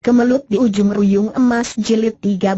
Kemelut di ujung ruyung emas jilid 13.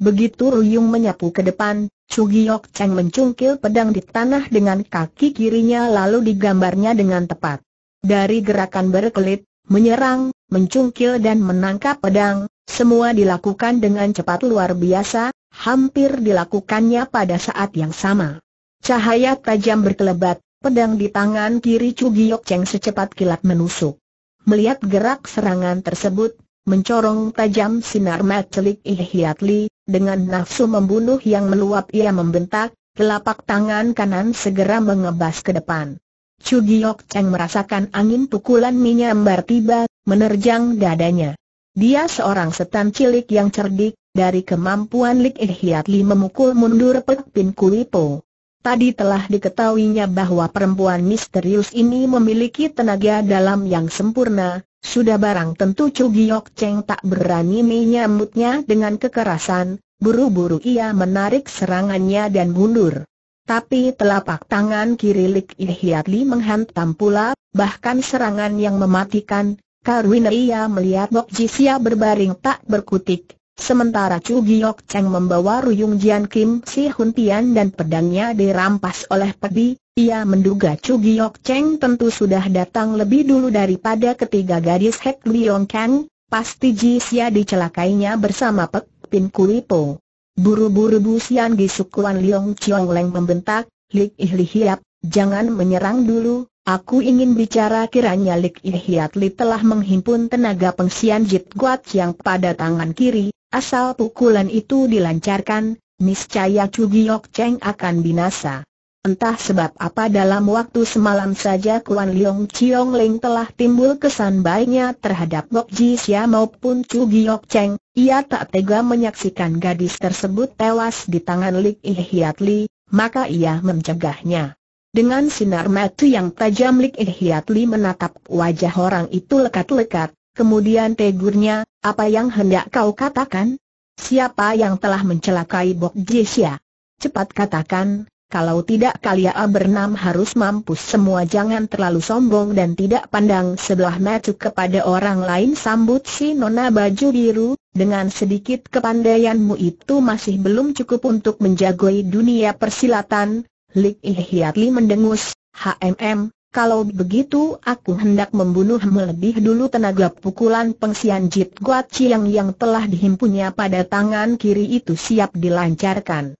Begitu Ruyung menyapu ke depan, Chugiok Cheng mencungkil pedang di tanah dengan kaki kirinya lalu digambarnya dengan tepat. Dari gerakan berkelit, menyerang, mencungkil dan menangkap pedang, semua dilakukan dengan cepat luar biasa, hampir dilakukannya pada saat yang sama. Cahaya tajam berkelebat, pedang di tangan kiri Chugiok Cheng secepat kilat menusuk. Melihat gerak serangan tersebut, mencorong tajam sinar matelik Ihyatli, dengan nafsu membunuh yang meluap ia membentak, telapak tangan kanan segera mengebas ke depan. Chu Cheng merasakan angin pukulan minyambar tiba, menerjang dadanya. Dia seorang setan cilik yang cerdik, dari kemampuan Lik Ihyatli memukul mundur Pek Pin Kulipo. Tadi telah diketahuinya bahwa perempuan misterius ini memiliki tenaga dalam yang sempurna, sudah barang tentu Chu Giok Cheng tak berani menyambutnya dengan kekerasan, buru-buru ia menarik serangannya dan mundur. Tapi telapak tangan kiri Lik Hiat Li menghantam pula, bahkan serangan yang mematikan, karwin ia melihat Bok Jisia berbaring tak berkutik, Sementara Chu Giok Cheng membawa Ruyung Jian Kim Si Hun Tian dan pedangnya dirampas oleh Pedi, ia menduga Chu Giok Cheng tentu sudah datang lebih dulu daripada ketiga gadis Hek Liong Kang, pasti Ji Xia dicelakainya bersama Pek Pin Kui Po. Buru-buru Bu Xian Gisukuan Liong Chiong Leng membentak, Lik Ih Li Hiap, jangan menyerang dulu, Aku ingin bicara kiranya Lik Li telah menghimpun tenaga pengsian Jit Guat yang pada tangan kiri, Asal pukulan itu dilancarkan, niscaya Giok Cheng akan binasa. Entah sebab apa dalam waktu semalam saja Kuan Leong Chiong Ling telah timbul kesan baiknya terhadap Gok Ji Xia maupun Chu Giok Cheng, ia tak tega menyaksikan gadis tersebut tewas di tangan Lik Ih Li, maka ia mencegahnya. Dengan sinar mata yang tajam Lik Ih Li menatap wajah orang itu lekat-lekat, Kemudian tegurnya, apa yang hendak kau katakan? Siapa yang telah mencelakai Bok Jisya? Cepat katakan, kalau tidak kalian bernama harus mampus semua jangan terlalu sombong dan tidak pandang sebelah mata kepada orang lain sambut si Nona Baju Biru, dengan sedikit kepandaianmu itu masih belum cukup untuk menjagoi dunia persilatan, Lik Ihyatli mendengus, HMM, kalau begitu aku hendak membunuhmu lebih dulu tenaga pukulan pengsian Jit Guat Chiang yang telah dihimpunnya pada tangan kiri itu siap dilancarkan.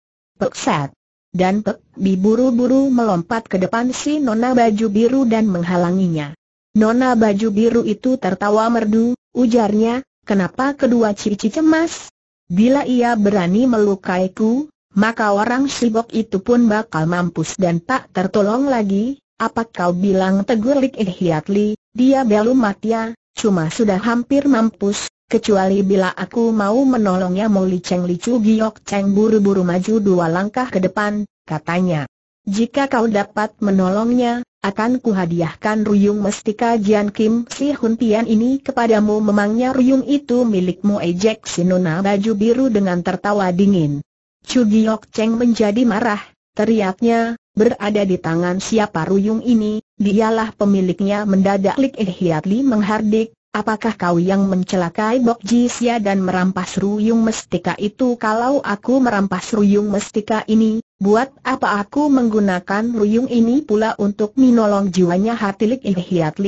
set. Dan Pek Bi buru-buru melompat ke depan si Nona Baju Biru dan menghalanginya. Nona Baju Biru itu tertawa merdu, ujarnya, kenapa kedua cici cemas? Bila ia berani melukaiku, maka orang sibok itu pun bakal mampus dan tak tertolong lagi, apa kau bilang tegur Lik Hiat Li, dia belum mati ya, cuma sudah hampir mampus, kecuali bila aku mau menolongnya Li Cheng Li Chu Giok Cheng buru-buru maju dua langkah ke depan, katanya. Jika kau dapat menolongnya, akan kuhadiahkan ruyung mestika Jian Kim Si Hun Pian ini kepadamu memangnya ruyung itu milikmu ejek Sinuna baju biru dengan tertawa dingin. Chu Giok Cheng menjadi marah, teriaknya, berada di tangan siapa ruyung ini, dialah pemiliknya mendadak Lik Eh menghardik, apakah kau yang mencelakai Bok Jisya dan merampas ruyung mestika itu kalau aku merampas ruyung mestika ini, buat apa aku menggunakan ruyung ini pula untuk menolong jiwanya hati Lik Eh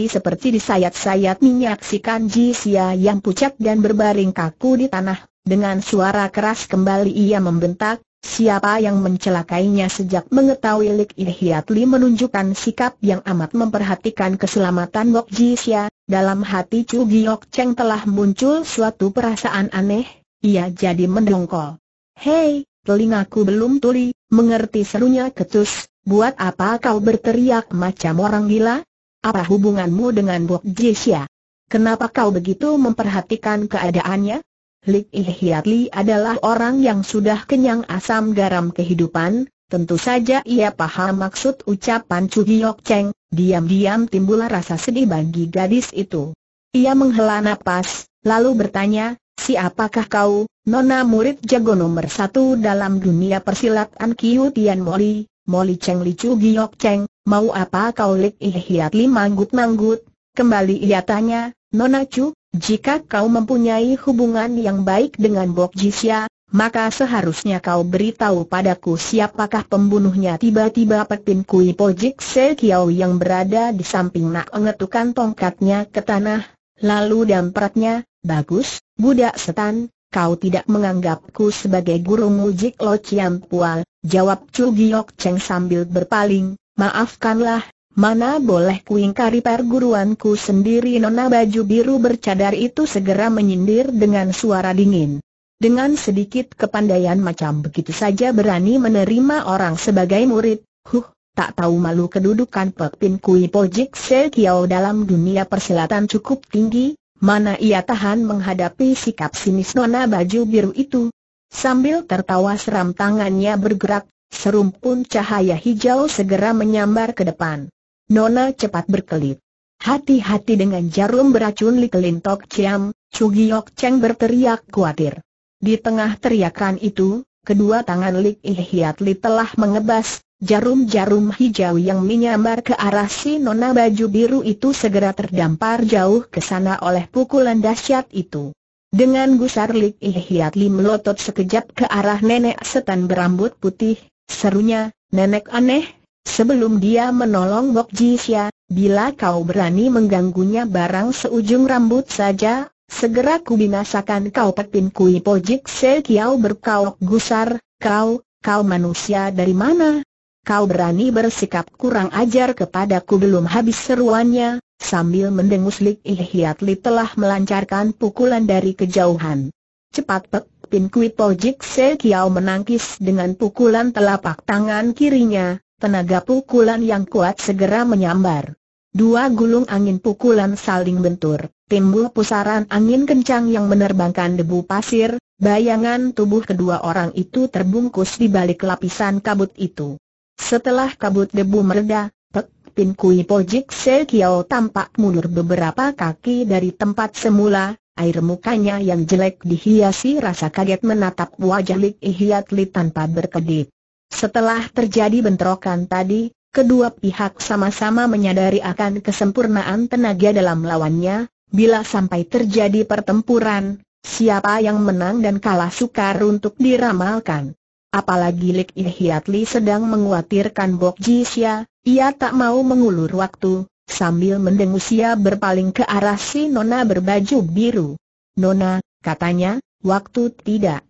seperti disayat-sayat menyaksikan Jisya yang pucat dan berbaring kaku di tanah, dengan suara keras kembali ia membentak, Siapa yang mencelakainya sejak mengetahui Lik Ihyat Li menunjukkan sikap yang amat memperhatikan keselamatan Gok Ji Xia, dalam hati Chu Giok Cheng telah muncul suatu perasaan aneh, ia jadi mendongkol. Hei, telingaku belum tuli, mengerti serunya ketus, buat apa kau berteriak macam orang gila? Apa hubunganmu dengan Gok Ji Xia? Kenapa kau begitu memperhatikan keadaannya? Lik Hiat adalah orang yang sudah kenyang asam garam kehidupan, tentu saja ia paham maksud ucapan Chu Hyok Cheng, diam-diam timbul rasa sedih bagi gadis itu. Ia menghela napas, lalu bertanya, siapakah kau, nona murid jago nomor satu dalam dunia persilatan Kiu Tian Moli, Moli Cheng Li Chu Hyok Cheng, mau apa kau Lik Hiat manggut-manggut, kembali ia tanya, Nona Chu, jika kau mempunyai hubungan yang baik dengan Bok Jisya, maka seharusnya kau beritahu padaku siapakah pembunuhnya tiba-tiba Pepin Kui Pojik Se Kiao yang berada di samping nak mengetukkan tongkatnya ke tanah, lalu dampratnya, bagus, budak setan, kau tidak menganggapku sebagai guru mujik Lo Pual, jawab Chu Giok Cheng sambil berpaling, maafkanlah, Mana boleh kuingkari perguruanku sendiri Nona baju biru bercadar itu segera menyindir dengan suara dingin. Dengan sedikit kepandaian macam begitu saja berani menerima orang sebagai murid, huh, tak tahu malu kedudukan pepin Kui Pojik Kiao dalam dunia persilatan cukup tinggi, mana ia tahan menghadapi sikap sinis Nona baju biru itu. Sambil tertawa seram tangannya bergerak, serumpun cahaya hijau segera menyambar ke depan. Nona cepat berkelit. Hati-hati dengan jarum beracun Li Kelintok Ciam, Chugiok Cheng berteriak khawatir. Di tengah teriakan itu, kedua tangan Li Ihiat Li telah mengebas, jarum-jarum hijau yang menyambar ke arah si nona baju biru itu segera terdampar jauh ke sana oleh pukulan dahsyat itu. Dengan gusar Li Ihiat Li melotot sekejap ke arah nenek setan berambut putih, serunya, nenek aneh, Sebelum dia menolong Bok Jisya, bila kau berani mengganggunya barang seujung rambut saja, segera kubinasakan kau Pepin Kui Pojik Se Kiau berkauk gusar, kau, kau manusia dari mana? Kau berani bersikap kurang ajar kepadaku belum habis seruannya, sambil mendengus Lik Ihyat Li telah melancarkan pukulan dari kejauhan. Cepat Pek Pin Kui Pojik Se Kiau menangkis dengan pukulan telapak tangan kirinya, Tenaga pukulan yang kuat segera menyambar. Dua gulung angin pukulan saling bentur, timbul pusaran angin kencang yang menerbangkan debu pasir, bayangan tubuh kedua orang itu terbungkus di balik lapisan kabut itu. Setelah kabut debu mereda, Pek Pin Kui Pojik Se Kiao tampak mundur beberapa kaki dari tempat semula, air mukanya yang jelek dihiasi rasa kaget menatap wajah Lik Ihiat Li tanpa berkedip. Setelah terjadi bentrokan tadi, kedua pihak sama-sama menyadari akan kesempurnaan tenaga dalam lawannya, bila sampai terjadi pertempuran, siapa yang menang dan kalah sukar untuk diramalkan. Apalagi Lik Hiatli sedang menguatirkan Bok Jisya, ia tak mau mengulur waktu, sambil mendengus ia berpaling ke arah si Nona berbaju biru. Nona, katanya, waktu tidak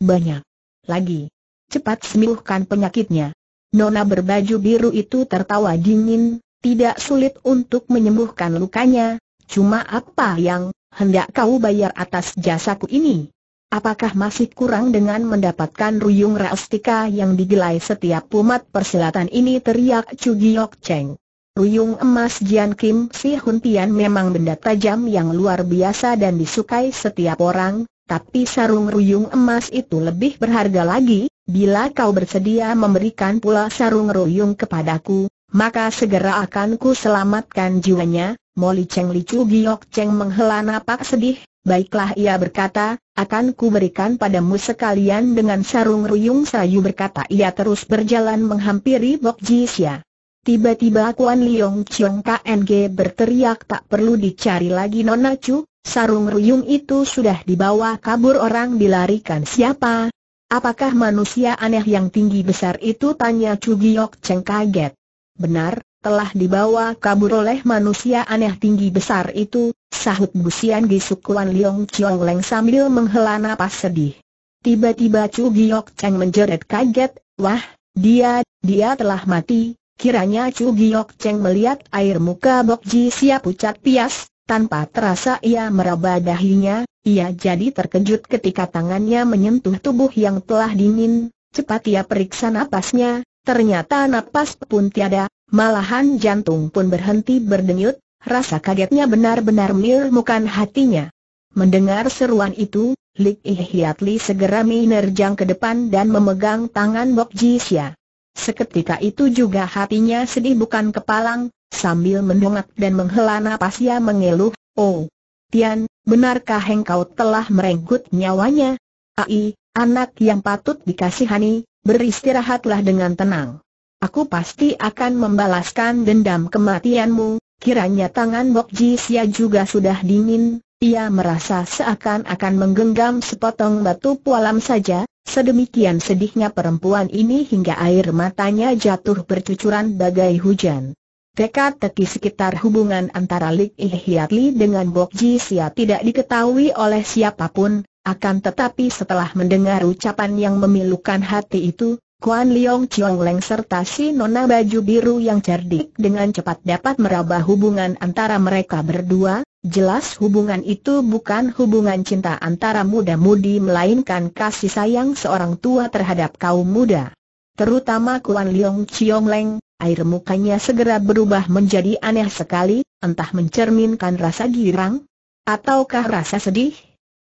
banyak lagi cepat sembuhkan penyakitnya. Nona berbaju biru itu tertawa dingin, tidak sulit untuk menyembuhkan lukanya, cuma apa yang hendak kau bayar atas jasaku ini? Apakah masih kurang dengan mendapatkan ruyung rastika yang digelai setiap pumat persilatan ini teriak Giok Cheng. Ruyung emas Jian Kim Si Hun Tian memang benda tajam yang luar biasa dan disukai setiap orang, tapi sarung ruyung emas itu lebih berharga lagi, Bila kau bersedia memberikan pula sarung ruyung kepadaku, maka segera akan ku selamatkan jiwanya. Moli Cheng Li Chu Giok Cheng menghela napak sedih, baiklah ia berkata, akan ku berikan padamu sekalian dengan sarung ruyung sayu berkata ia terus berjalan menghampiri Bok Jisya. Tiba-tiba Kuan Liong Chiong KNG berteriak tak perlu dicari lagi Nona Chu, sarung ruyung itu sudah dibawa kabur orang dilarikan siapa, Apakah manusia aneh yang tinggi besar itu? Tanya Cugiok Cheng kaget. Benar, telah dibawa kabur oleh manusia aneh tinggi besar itu, sahut Busian Gisukuan Liong Chiong Leng sambil menghela napas sedih. Tiba-tiba Cugiok Cheng menjerit kaget, wah, dia, dia telah mati. Kiranya Cugiok Cheng melihat air muka Bok Ji siap pucat pias, tanpa terasa ia meraba dahinya, ia jadi terkejut ketika tangannya menyentuh tubuh yang telah dingin, cepat ia periksa napasnya, ternyata napas pun tiada, malahan jantung pun berhenti berdenyut, rasa kagetnya benar-benar mirmukan hatinya. Mendengar seruan itu, Lik Ihyatli segera menerjang ke depan dan memegang tangan Bok Jisya. Seketika itu juga hatinya sedih bukan kepalang, sambil mendongak dan menghela ia mengeluh, Oh, Tian, benarkah engkau telah merenggut nyawanya? Ai, anak yang patut dikasihani, beristirahatlah dengan tenang. Aku pasti akan membalaskan dendam kematianmu, kiranya tangan Bok Ji Sia juga sudah dingin, ia merasa seakan-akan menggenggam sepotong batu pualam saja, sedemikian sedihnya perempuan ini hingga air matanya jatuh bercucuran bagai hujan. Teka-teki sekitar hubungan antara Lik Hiat dengan Bok Ji Sia tidak diketahui oleh siapapun, akan tetapi setelah mendengar ucapan yang memilukan hati itu, Kuan Leong Chiong Leng serta si nona baju biru yang cerdik dengan cepat dapat meraba hubungan antara mereka berdua, jelas hubungan itu bukan hubungan cinta antara muda-mudi melainkan kasih sayang seorang tua terhadap kaum muda. Terutama Kuan Leong Chiong Leng, air mukanya segera berubah menjadi aneh sekali, entah mencerminkan rasa girang, ataukah rasa sedih.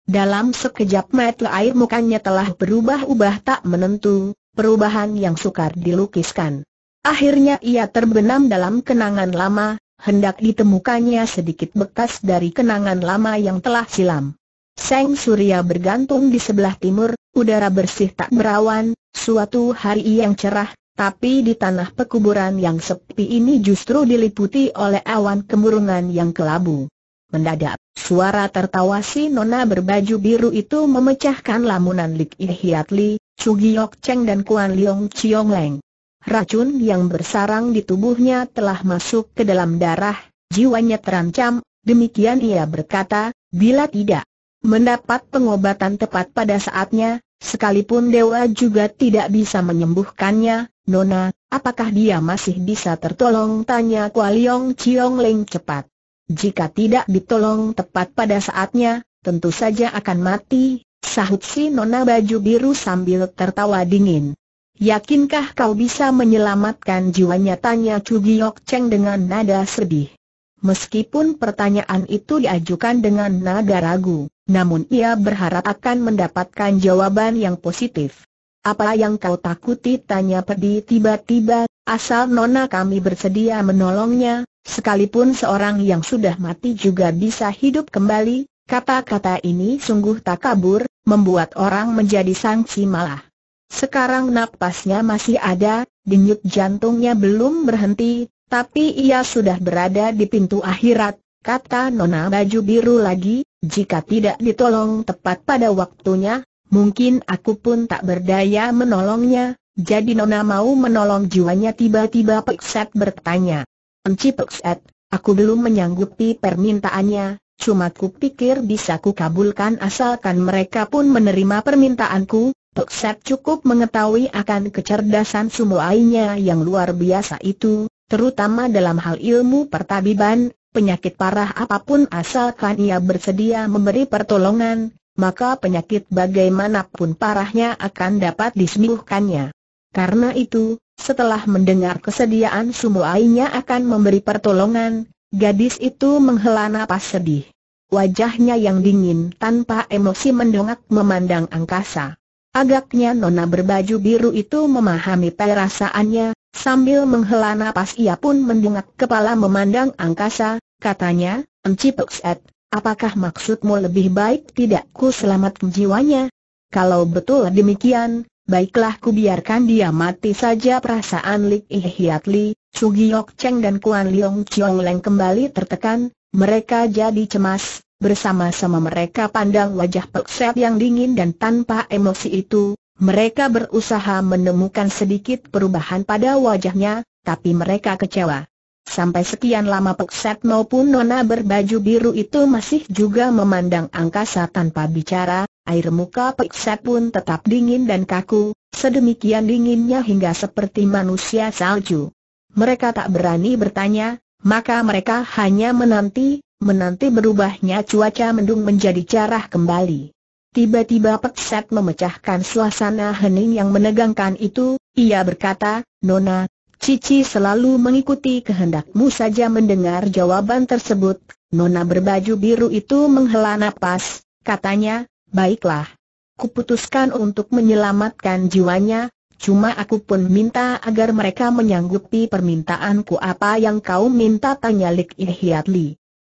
Dalam sekejap mata air mukanya telah berubah-ubah tak menentu, perubahan yang sukar dilukiskan. Akhirnya ia terbenam dalam kenangan lama, hendak ditemukannya sedikit bekas dari kenangan lama yang telah silam. Seng Surya bergantung di sebelah timur, udara bersih tak berawan, suatu hari yang cerah, tapi di tanah pekuburan yang sepi ini justru diliputi oleh awan kemurungan yang kelabu. Mendadak, suara tertawa si nona berbaju biru itu memecahkan lamunan Lik Hiat Li, Sugiyok Cheng dan Kuan Liong Chiong Leng. Racun yang bersarang di tubuhnya telah masuk ke dalam darah, jiwanya terancam, demikian ia berkata, bila tidak mendapat pengobatan tepat pada saatnya, sekalipun dewa juga tidak bisa menyembuhkannya, Nona, apakah dia masih bisa tertolong? Tanya Kualiong Chiong Ling cepat. Jika tidak ditolong tepat pada saatnya, tentu saja akan mati, sahut si Nona baju biru sambil tertawa dingin. Yakinkah kau bisa menyelamatkan jiwanya? Tanya Chugiok Cheng dengan nada sedih. Meskipun pertanyaan itu diajukan dengan nada ragu, namun ia berharap akan mendapatkan jawaban yang positif. Apa yang kau takuti? Tanya pedi. tiba-tiba, asal nona kami bersedia menolongnya, sekalipun seorang yang sudah mati juga bisa hidup kembali, kata-kata ini sungguh tak kabur, membuat orang menjadi sangsi malah. Sekarang napasnya masih ada, denyut jantungnya belum berhenti, tapi ia sudah berada di pintu akhirat, kata Nona Baju Biru lagi, jika tidak ditolong tepat pada waktunya, Mungkin aku pun tak berdaya menolongnya, jadi Nona mau menolong jiwanya tiba-tiba Pekset bertanya. Enci Pekset, aku belum menyanggupi permintaannya, cuma pikir bisa kabulkan asalkan mereka pun menerima permintaanku, Pekset cukup mengetahui akan kecerdasan semua sumuainya yang luar biasa itu, terutama dalam hal ilmu pertabiban, penyakit parah apapun asalkan ia bersedia memberi pertolongan, maka penyakit bagaimanapun parahnya akan dapat disembuhkannya. Karena itu, setelah mendengar kesediaan sumuainya akan memberi pertolongan, gadis itu menghela napas sedih. Wajahnya yang dingin tanpa emosi mendongak memandang angkasa. Agaknya nona berbaju biru itu memahami perasaannya, sambil menghela napas ia pun mendongak kepala memandang angkasa, katanya, Apakah maksudmu lebih baik tidak ku selamatkan jiwanya? Kalau betul demikian, baiklah ku biarkan dia mati saja perasaan Lik Hiat Li, Sugiyok Cheng dan Kuan Leong Chiong Leng kembali tertekan, mereka jadi cemas, bersama-sama mereka pandang wajah Pekset yang dingin dan tanpa emosi itu, mereka berusaha menemukan sedikit perubahan pada wajahnya, tapi mereka kecewa. Sampai sekian lama Set maupun Nona berbaju biru itu masih juga memandang angkasa tanpa bicara, air muka Set pun tetap dingin dan kaku, sedemikian dinginnya hingga seperti manusia salju. Mereka tak berani bertanya, maka mereka hanya menanti, menanti berubahnya cuaca mendung menjadi cerah kembali. Tiba-tiba Set memecahkan suasana hening yang menegangkan itu, ia berkata, Nona, Cici selalu mengikuti kehendakmu saja mendengar jawaban tersebut, Nona berbaju biru itu menghela nafas. katanya, baiklah. Kuputuskan untuk menyelamatkan jiwanya, cuma aku pun minta agar mereka menyanggupi permintaanku apa yang kau minta tanya Lik Ihiat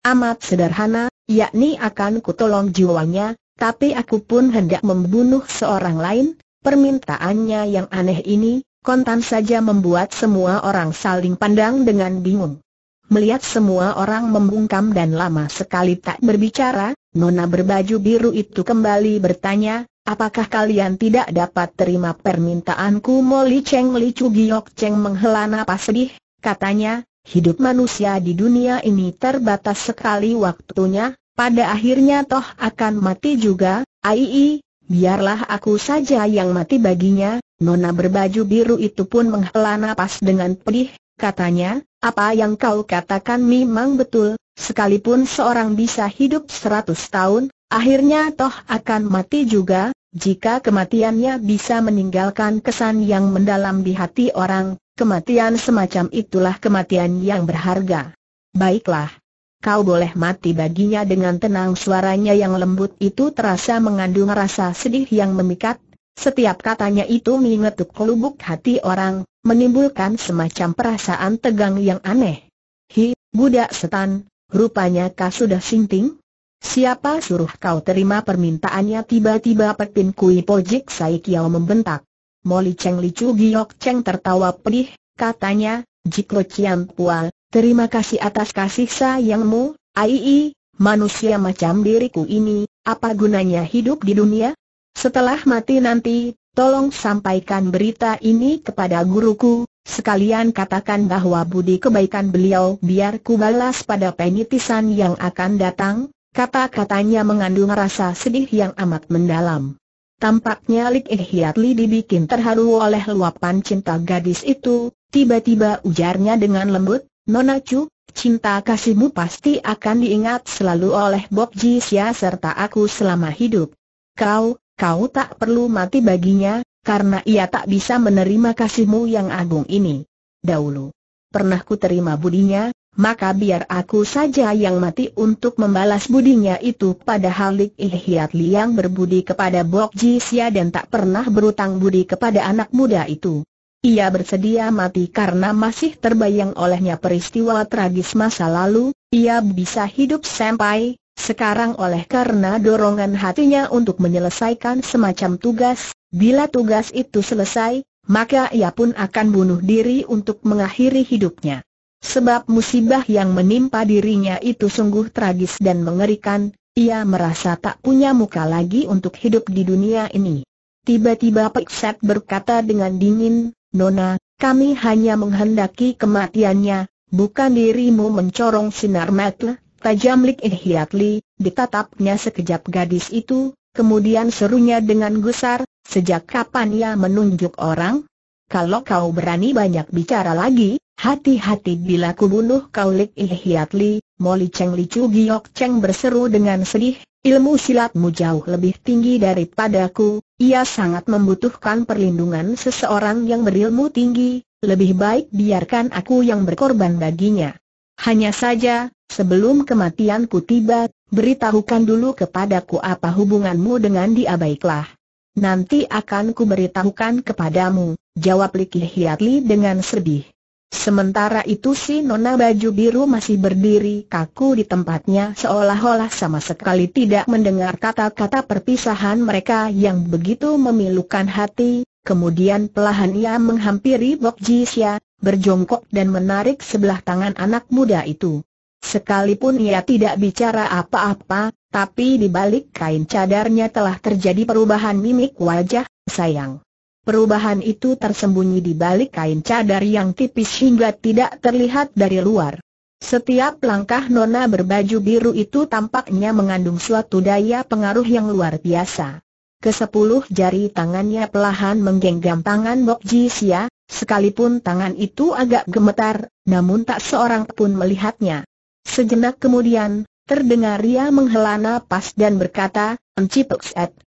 Amat sederhana, yakni akan kutolong jiwanya, tapi aku pun hendak membunuh seorang lain, permintaannya yang aneh ini, kontan saja membuat semua orang saling pandang dengan bingung. Melihat semua orang membungkam dan lama sekali tak berbicara, Nona berbaju biru itu kembali bertanya, apakah kalian tidak dapat terima permintaanku Moli Cheng Li Chu Giok Cheng menghela napas sedih, katanya, hidup manusia di dunia ini terbatas sekali waktunya, pada akhirnya toh akan mati juga, ai, biarlah aku saja yang mati baginya, Nona berbaju biru itu pun menghela napas dengan pedih, katanya, apa yang kau katakan memang betul, sekalipun seorang bisa hidup seratus tahun, akhirnya toh akan mati juga, jika kematiannya bisa meninggalkan kesan yang mendalam di hati orang, kematian semacam itulah kematian yang berharga. Baiklah. Kau boleh mati baginya dengan tenang suaranya yang lembut itu terasa mengandung rasa sedih yang memikat, setiap katanya itu mengetuk kelubuk hati orang, menimbulkan semacam perasaan tegang yang aneh. Hi, budak setan, rupanya kau sudah sinting? Siapa suruh kau terima permintaannya tiba-tiba Petin Kui Pojik Saikiao membentak. Moli Cheng Li Chu Giok Cheng tertawa pedih, katanya, Jikro Cian Pual, terima kasih atas kasih sayangmu, Ai, manusia macam diriku ini, apa gunanya hidup di dunia? Setelah mati nanti, tolong sampaikan berita ini kepada guruku, sekalian katakan bahwa budi kebaikan beliau biar ku balas pada penitisan yang akan datang, kata-katanya mengandung rasa sedih yang amat mendalam. Tampaknya Lik Eh dibikin terharu oleh luapan cinta gadis itu, tiba-tiba ujarnya dengan lembut, Nona Chu, cinta kasihmu pasti akan diingat selalu oleh Bob Ji Sia serta aku selama hidup. Kau, Kau tak perlu mati baginya, karena ia tak bisa menerima kasihmu yang agung ini. Dahulu, pernah ku terima budinya, maka biar aku saja yang mati untuk membalas budinya itu padahal Lik Ihyat Liang berbudi kepada Bok Sia dan tak pernah berutang budi kepada anak muda itu. Ia bersedia mati karena masih terbayang olehnya peristiwa tragis masa lalu, ia bisa hidup sampai sekarang oleh karena dorongan hatinya untuk menyelesaikan semacam tugas, bila tugas itu selesai, maka ia pun akan bunuh diri untuk mengakhiri hidupnya. Sebab musibah yang menimpa dirinya itu sungguh tragis dan mengerikan, ia merasa tak punya muka lagi untuk hidup di dunia ini. Tiba-tiba Pekset berkata dengan dingin, Nona, kami hanya menghendaki kematiannya, bukan dirimu mencorong sinar mata Tajam Lik eh In Li, ditatapnya sekejap gadis itu, kemudian serunya dengan gusar, sejak kapan ia menunjuk orang? Kalau kau berani banyak bicara lagi, hati-hati bila ku kau Lik In eh Hiat Li, Moli Cheng Li Chu Giok Cheng berseru dengan sedih, ilmu silatmu jauh lebih tinggi daripadaku, ia sangat membutuhkan perlindungan seseorang yang berilmu tinggi, lebih baik biarkan aku yang berkorban baginya. Hanya saja, Sebelum kematianku tiba, beritahukan dulu kepadaku apa hubunganmu dengan dia baiklah. Nanti akan kuberitahukan kepadamu, jawab Liki Hiatli dengan sedih. Sementara itu si Nona Baju Biru masih berdiri kaku di tempatnya seolah-olah sama sekali tidak mendengar kata-kata perpisahan mereka yang begitu memilukan hati, kemudian pelahan ia menghampiri Bok Jisya, berjongkok dan menarik sebelah tangan anak muda itu. Sekalipun ia tidak bicara apa-apa, tapi di balik kain cadarnya telah terjadi perubahan mimik wajah, sayang. Perubahan itu tersembunyi di balik kain cadar yang tipis hingga tidak terlihat dari luar. Setiap langkah nona berbaju biru itu tampaknya mengandung suatu daya pengaruh yang luar biasa. Kesepuluh jari tangannya pelahan menggenggam tangan Bok Ji Sia, sekalipun tangan itu agak gemetar, namun tak seorang pun melihatnya. Sejenak kemudian, terdengar ia menghela nafas dan berkata, Enci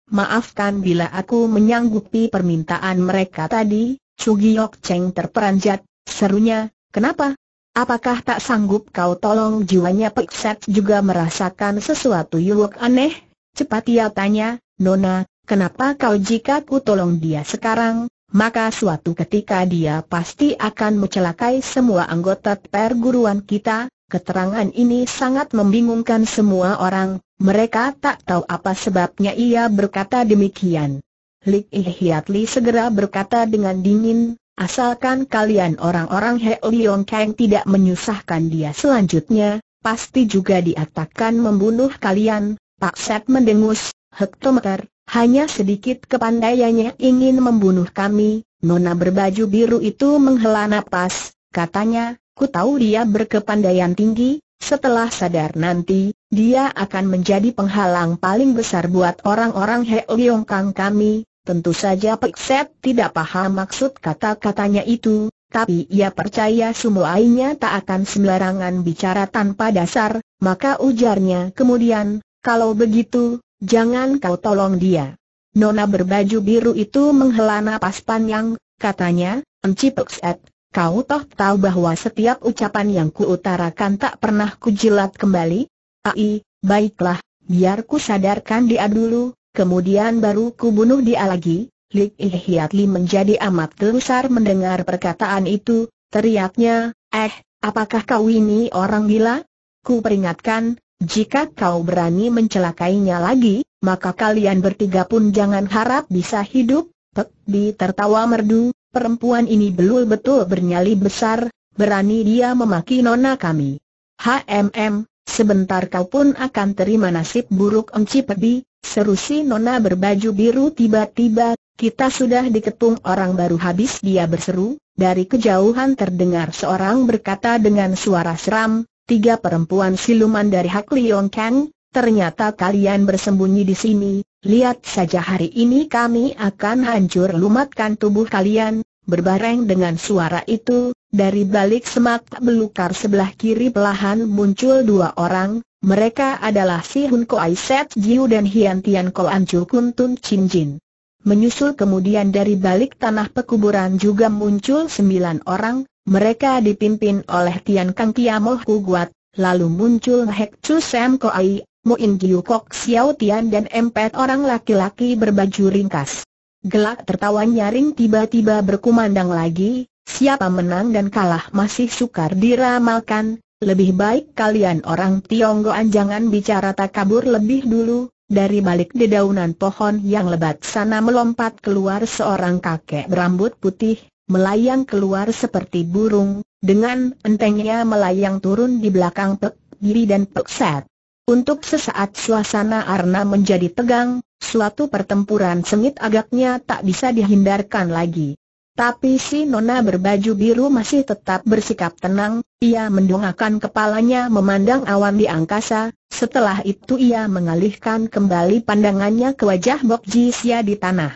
maafkan bila aku menyanggupi permintaan mereka tadi, Sugiyok Cheng terperanjat, serunya, kenapa? Apakah tak sanggup kau tolong jiwanya Pekset juga merasakan sesuatu yuk aneh? Cepat ia tanya, Nona, kenapa kau jika ku tolong dia sekarang, maka suatu ketika dia pasti akan mencelakai semua anggota perguruan kita, Keterangan ini sangat membingungkan semua orang, mereka tak tahu apa sebabnya ia berkata demikian. Lik Hiat segera berkata dengan dingin, asalkan kalian orang-orang He Leong Kang tidak menyusahkan dia selanjutnya, pasti juga diatakan membunuh kalian, Pak Set mendengus, hektometer, hanya sedikit kepandaiannya ingin membunuh kami, Nona berbaju biru itu menghela napas, katanya, Ku tahu dia berkepandaian tinggi, setelah sadar nanti, dia akan menjadi penghalang paling besar buat orang-orang Heoliong Kang kami. Tentu saja Set tidak paham maksud kata-katanya itu, tapi ia percaya semua lainnya tak akan sembarangan bicara tanpa dasar, maka ujarnya kemudian, kalau begitu, jangan kau tolong dia. Nona berbaju biru itu menghela napas panjang, katanya, Enci Set, Kau toh tahu bahwa setiap ucapan yang kuutarakan tak pernah kujilat kembali? Ai, baiklah, biar ku sadarkan dia dulu, kemudian baru ku bunuh dia lagi. Lik Hiatli menjadi amat telusar mendengar perkataan itu, teriaknya, eh, apakah kau ini orang gila? Ku peringatkan, jika kau berani mencelakainya lagi, maka kalian bertiga pun jangan harap bisa hidup. Pek Bi tertawa merdu, Perempuan ini betul-betul bernyali besar, berani dia memaki nona kami. HMM, sebentar kau pun akan terima nasib buruk Enci Pebi, seru si nona berbaju biru tiba-tiba, kita sudah diketung orang baru habis dia berseru, dari kejauhan terdengar seorang berkata dengan suara seram, tiga perempuan siluman dari Hak Liong Kang, ternyata kalian bersembunyi di sini, Lihat saja hari ini kami akan hancur lumatkan tubuh kalian, berbareng dengan suara itu, dari balik semak belukar sebelah kiri pelahan muncul dua orang, mereka adalah Si Hun Koai Set Jiu dan Hian Tian Koan Chu Kun Tun Chin Jin. Menyusul kemudian dari balik tanah pekuburan juga muncul sembilan orang, mereka dipimpin oleh Tian Kang Kiamoh Kuguat, lalu muncul Hek Chu Sam Ko Ai Muin Giu Kok Xiao Tian dan empat orang laki-laki berbaju ringkas. Gelak tertawa nyaring tiba-tiba berkumandang lagi, siapa menang dan kalah masih sukar diramalkan, lebih baik kalian orang Tionggoan jangan bicara tak kabur lebih dulu, dari balik dedaunan pohon yang lebat sana melompat keluar seorang kakek berambut putih, melayang keluar seperti burung, dengan entengnya melayang turun di belakang Pek Giri dan Pek set. Untuk sesaat suasana arna menjadi tegang, suatu pertempuran sengit agaknya tak bisa dihindarkan lagi. Tapi si nona berbaju biru masih tetap bersikap tenang, ia mendongakkan kepalanya memandang awan di angkasa, setelah itu ia mengalihkan kembali pandangannya ke wajah Bok Sia di tanah.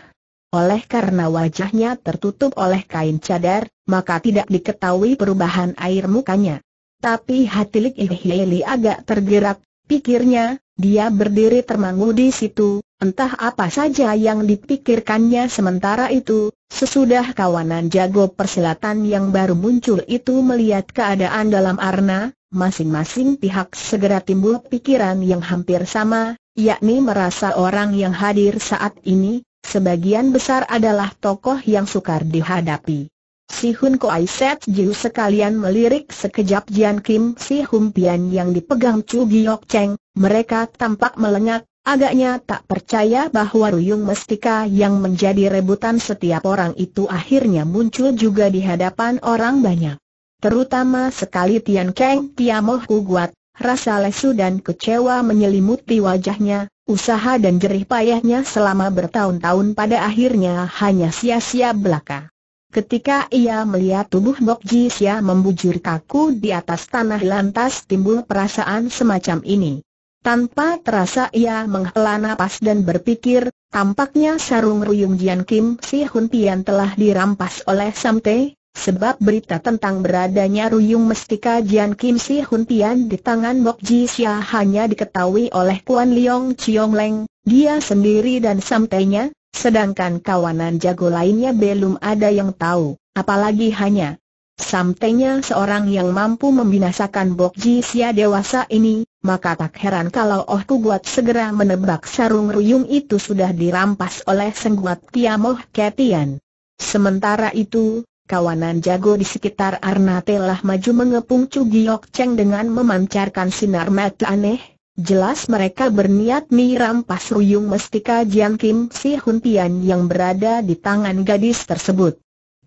Oleh karena wajahnya tertutup oleh kain cadar, maka tidak diketahui perubahan air mukanya. Tapi hati Lik Ihyeli agak tergerak, Pikirnya, dia berdiri termangu di situ, entah apa saja yang dipikirkannya sementara itu, sesudah kawanan jago persilatan yang baru muncul itu melihat keadaan dalam arna, masing-masing pihak segera timbul pikiran yang hampir sama, yakni merasa orang yang hadir saat ini, sebagian besar adalah tokoh yang sukar dihadapi. Si Hun Koai Set Jiu sekalian melirik sekejap Jian Kim Si Hum Pian yang dipegang Chu Giok Cheng, mereka tampak melengak, agaknya tak percaya bahwa Ruyung Mestika yang menjadi rebutan setiap orang itu akhirnya muncul juga di hadapan orang banyak. Terutama sekali Tian Keng Tiamoh Kuguat, rasa lesu dan kecewa menyelimuti wajahnya, usaha dan jerih payahnya selama bertahun-tahun pada akhirnya hanya sia-sia belaka. Ketika ia melihat tubuh Bok Ji Sia membujur kaku di atas tanah lantas timbul perasaan semacam ini. Tanpa terasa ia menghela napas dan berpikir, tampaknya sarung ruyung Jian Kim Si Hun Pian telah dirampas oleh Sam Samte, sebab berita tentang beradanya ruyung mestika Jian Kim Si Hun Pian di tangan Bok Ji Sia hanya diketahui oleh Kuan Leong Chiong Leng, dia sendiri dan Sam T-nya. Sedangkan kawanan jago lainnya belum ada yang tahu, apalagi hanya Sampainya seorang yang mampu membinasakan Bok Ji Sia dewasa ini, maka tak heran kalau Oh Guat segera menebak sarung ruyung itu sudah dirampas oleh Sengguat Tiamoh Ketian. Sementara itu, kawanan jago di sekitar Arna telah maju mengepung Cugiok Cheng dengan memancarkan sinar mata aneh, Jelas mereka berniat merampas Ruyung Mestika Jiang Kim Si Hun Pian yang berada di tangan gadis tersebut.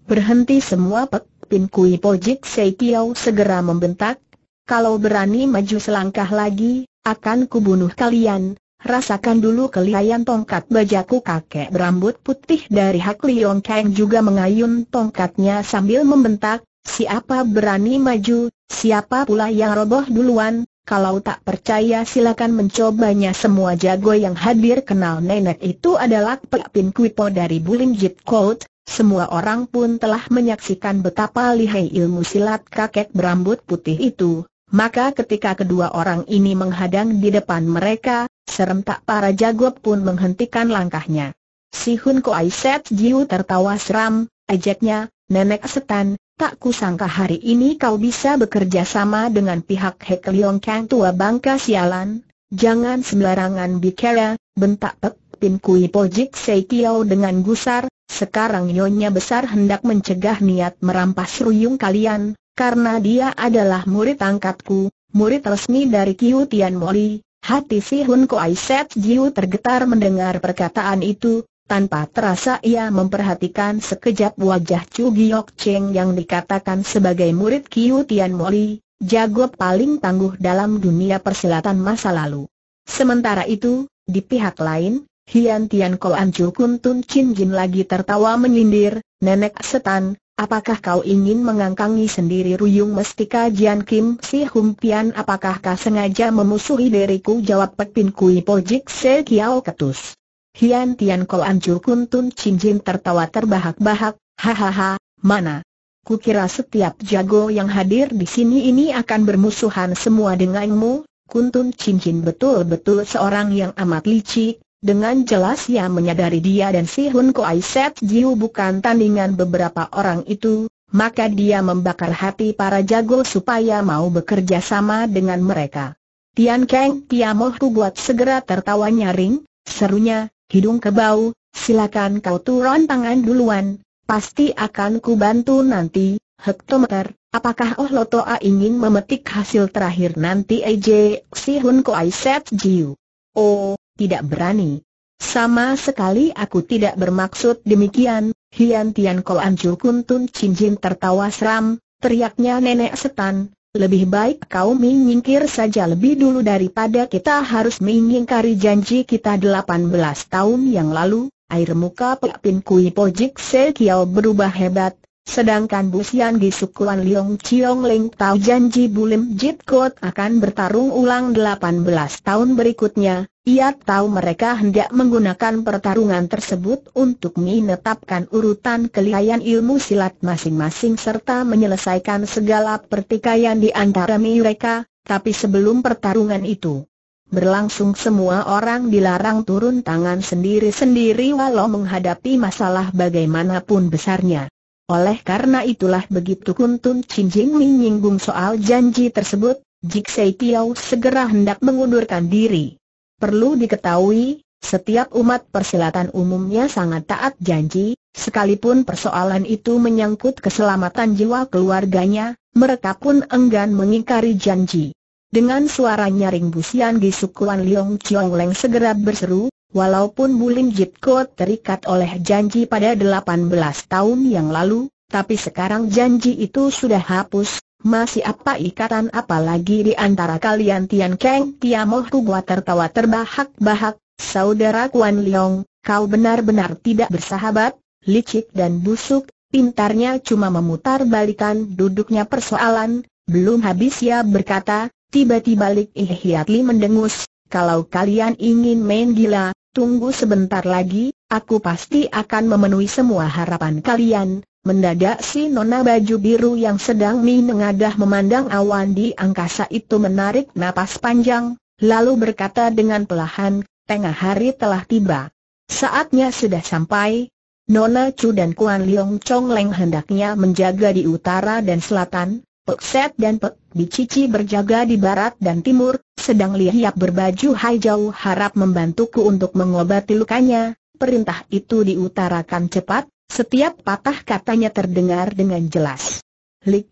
Berhenti semua Pek Pin Kui Pojik Sei Kiao segera membentak, kalau berani maju selangkah lagi, akan kubunuh kalian, rasakan dulu kelihayan tongkat bajaku kakek berambut putih dari Hak Liong Kang juga mengayun tongkatnya sambil membentak, siapa berani maju, siapa pula yang roboh duluan, kalau tak percaya silakan mencobanya semua jago yang hadir kenal nenek itu adalah Pek Pin Kuipo dari Bulim Jit Kout. Semua orang pun telah menyaksikan betapa lihai ilmu silat kakek berambut putih itu. Maka ketika kedua orang ini menghadang di depan mereka, serentak para jago pun menghentikan langkahnya. Si Hun Koai Set Jiu tertawa seram, ajaknya, nenek setan, Tak kusangka hari ini kau bisa bekerja sama dengan pihak Hek Leong Kang tua bangka sialan. Jangan sembarangan bicara, bentak Pek Pin Kui Pojik Seitiao dengan gusar. Sekarang nyonya besar hendak mencegah niat merampas ruyung kalian, karena dia adalah murid angkatku, murid resmi dari Kiu Tian Moli. Hati si Hun Koai Set Jiu tergetar mendengar perkataan itu, tanpa terasa ia memperhatikan sekejap wajah Chu Giok Cheng yang dikatakan sebagai murid Kiu Tian Moli, jago paling tangguh dalam dunia persilatan masa lalu. Sementara itu, di pihak lain, Hian Tian Koan Chu Kun Tun Chin Jin lagi tertawa menyindir, Nenek Setan, apakah kau ingin mengangkangi sendiri Ruyung Mestika Jian Kim Si Hum Pian apakah kau sengaja memusuhi diriku jawab Pin Kui Pojik Se Kiao Ketus. Hian Tian Ko Anju Kun Tun Chin Jin tertawa terbahak-bahak, hahaha, mana? Kukira setiap jago yang hadir di sini ini akan bermusuhan semua denganmu, Kuntun Chin Jin betul-betul seorang yang amat licik, dengan jelas ia menyadari dia dan si Hun Koai Set Jiu bukan tandingan beberapa orang itu, maka dia membakar hati para jago supaya mau bekerja sama dengan mereka. Tian Keng Piamoh buat segera tertawa nyaring, serunya, Hidung kebau, silakan kau turun tangan duluan, pasti akan kubantu nanti, hektometer. Apakah Oh Lotoa ingin memetik hasil terakhir nanti EJ Si Hun Koai Set Jiu? Oh, tidak berani. Sama sekali aku tidak bermaksud demikian, Hian Tian Koan Ju Kun Tun Cin Jin tertawa seram, teriaknya nenek setan, lebih baik kau menyingkir saja lebih dulu daripada kita harus mengingkari janji kita 18 tahun yang lalu. Air muka Pak Pin Kui Pojik Se Kiao berubah hebat, Sedangkan Busian di sukuan Liong Chiong Ling tahu janji Bulim Jit Kot akan bertarung ulang 18 tahun berikutnya, ia tahu mereka hendak menggunakan pertarungan tersebut untuk menetapkan urutan kelihayan ilmu silat masing-masing serta menyelesaikan segala pertikaian di antara mereka, tapi sebelum pertarungan itu berlangsung semua orang dilarang turun tangan sendiri-sendiri walau menghadapi masalah bagaimanapun besarnya. Oleh karena itulah begitu Kuntun Chin Jing menyinggung soal janji tersebut, Sei Tiao segera hendak mengundurkan diri. Perlu diketahui, setiap umat persilatan umumnya sangat taat janji, sekalipun persoalan itu menyangkut keselamatan jiwa keluarganya, mereka pun enggan mengingkari janji. Dengan suara nyaring busian Kuan Leong Chiong Leng segera berseru, Walaupun Bulim Jitko terikat oleh janji pada 18 tahun yang lalu, tapi sekarang janji itu sudah hapus, masih apa ikatan apalagi di antara kalian Tian Keng Tiamoh Kugwa tertawa terbahak-bahak, saudara Kuan Leong, kau benar-benar tidak bersahabat, licik dan busuk, pintarnya cuma memutar balikan duduknya persoalan, belum habis ya berkata, tiba-tiba Lik Ihyatli mendengus, kalau kalian ingin main gila, tunggu sebentar lagi, aku pasti akan memenuhi semua harapan kalian. Mendadak si nona baju biru yang sedang menengadah memandang awan di angkasa itu menarik napas panjang, lalu berkata dengan pelahan, tengah hari telah tiba. Saatnya sudah sampai. Nona Chu dan Kuan Leong Chong Leng hendaknya menjaga di utara dan selatan, Pek Set dan Pek Bicici berjaga di barat dan timur, sedang Lihiap berbaju hijau harap membantuku untuk mengobati lukanya. Perintah itu diutarakan cepat, setiap patah katanya terdengar dengan jelas. Lik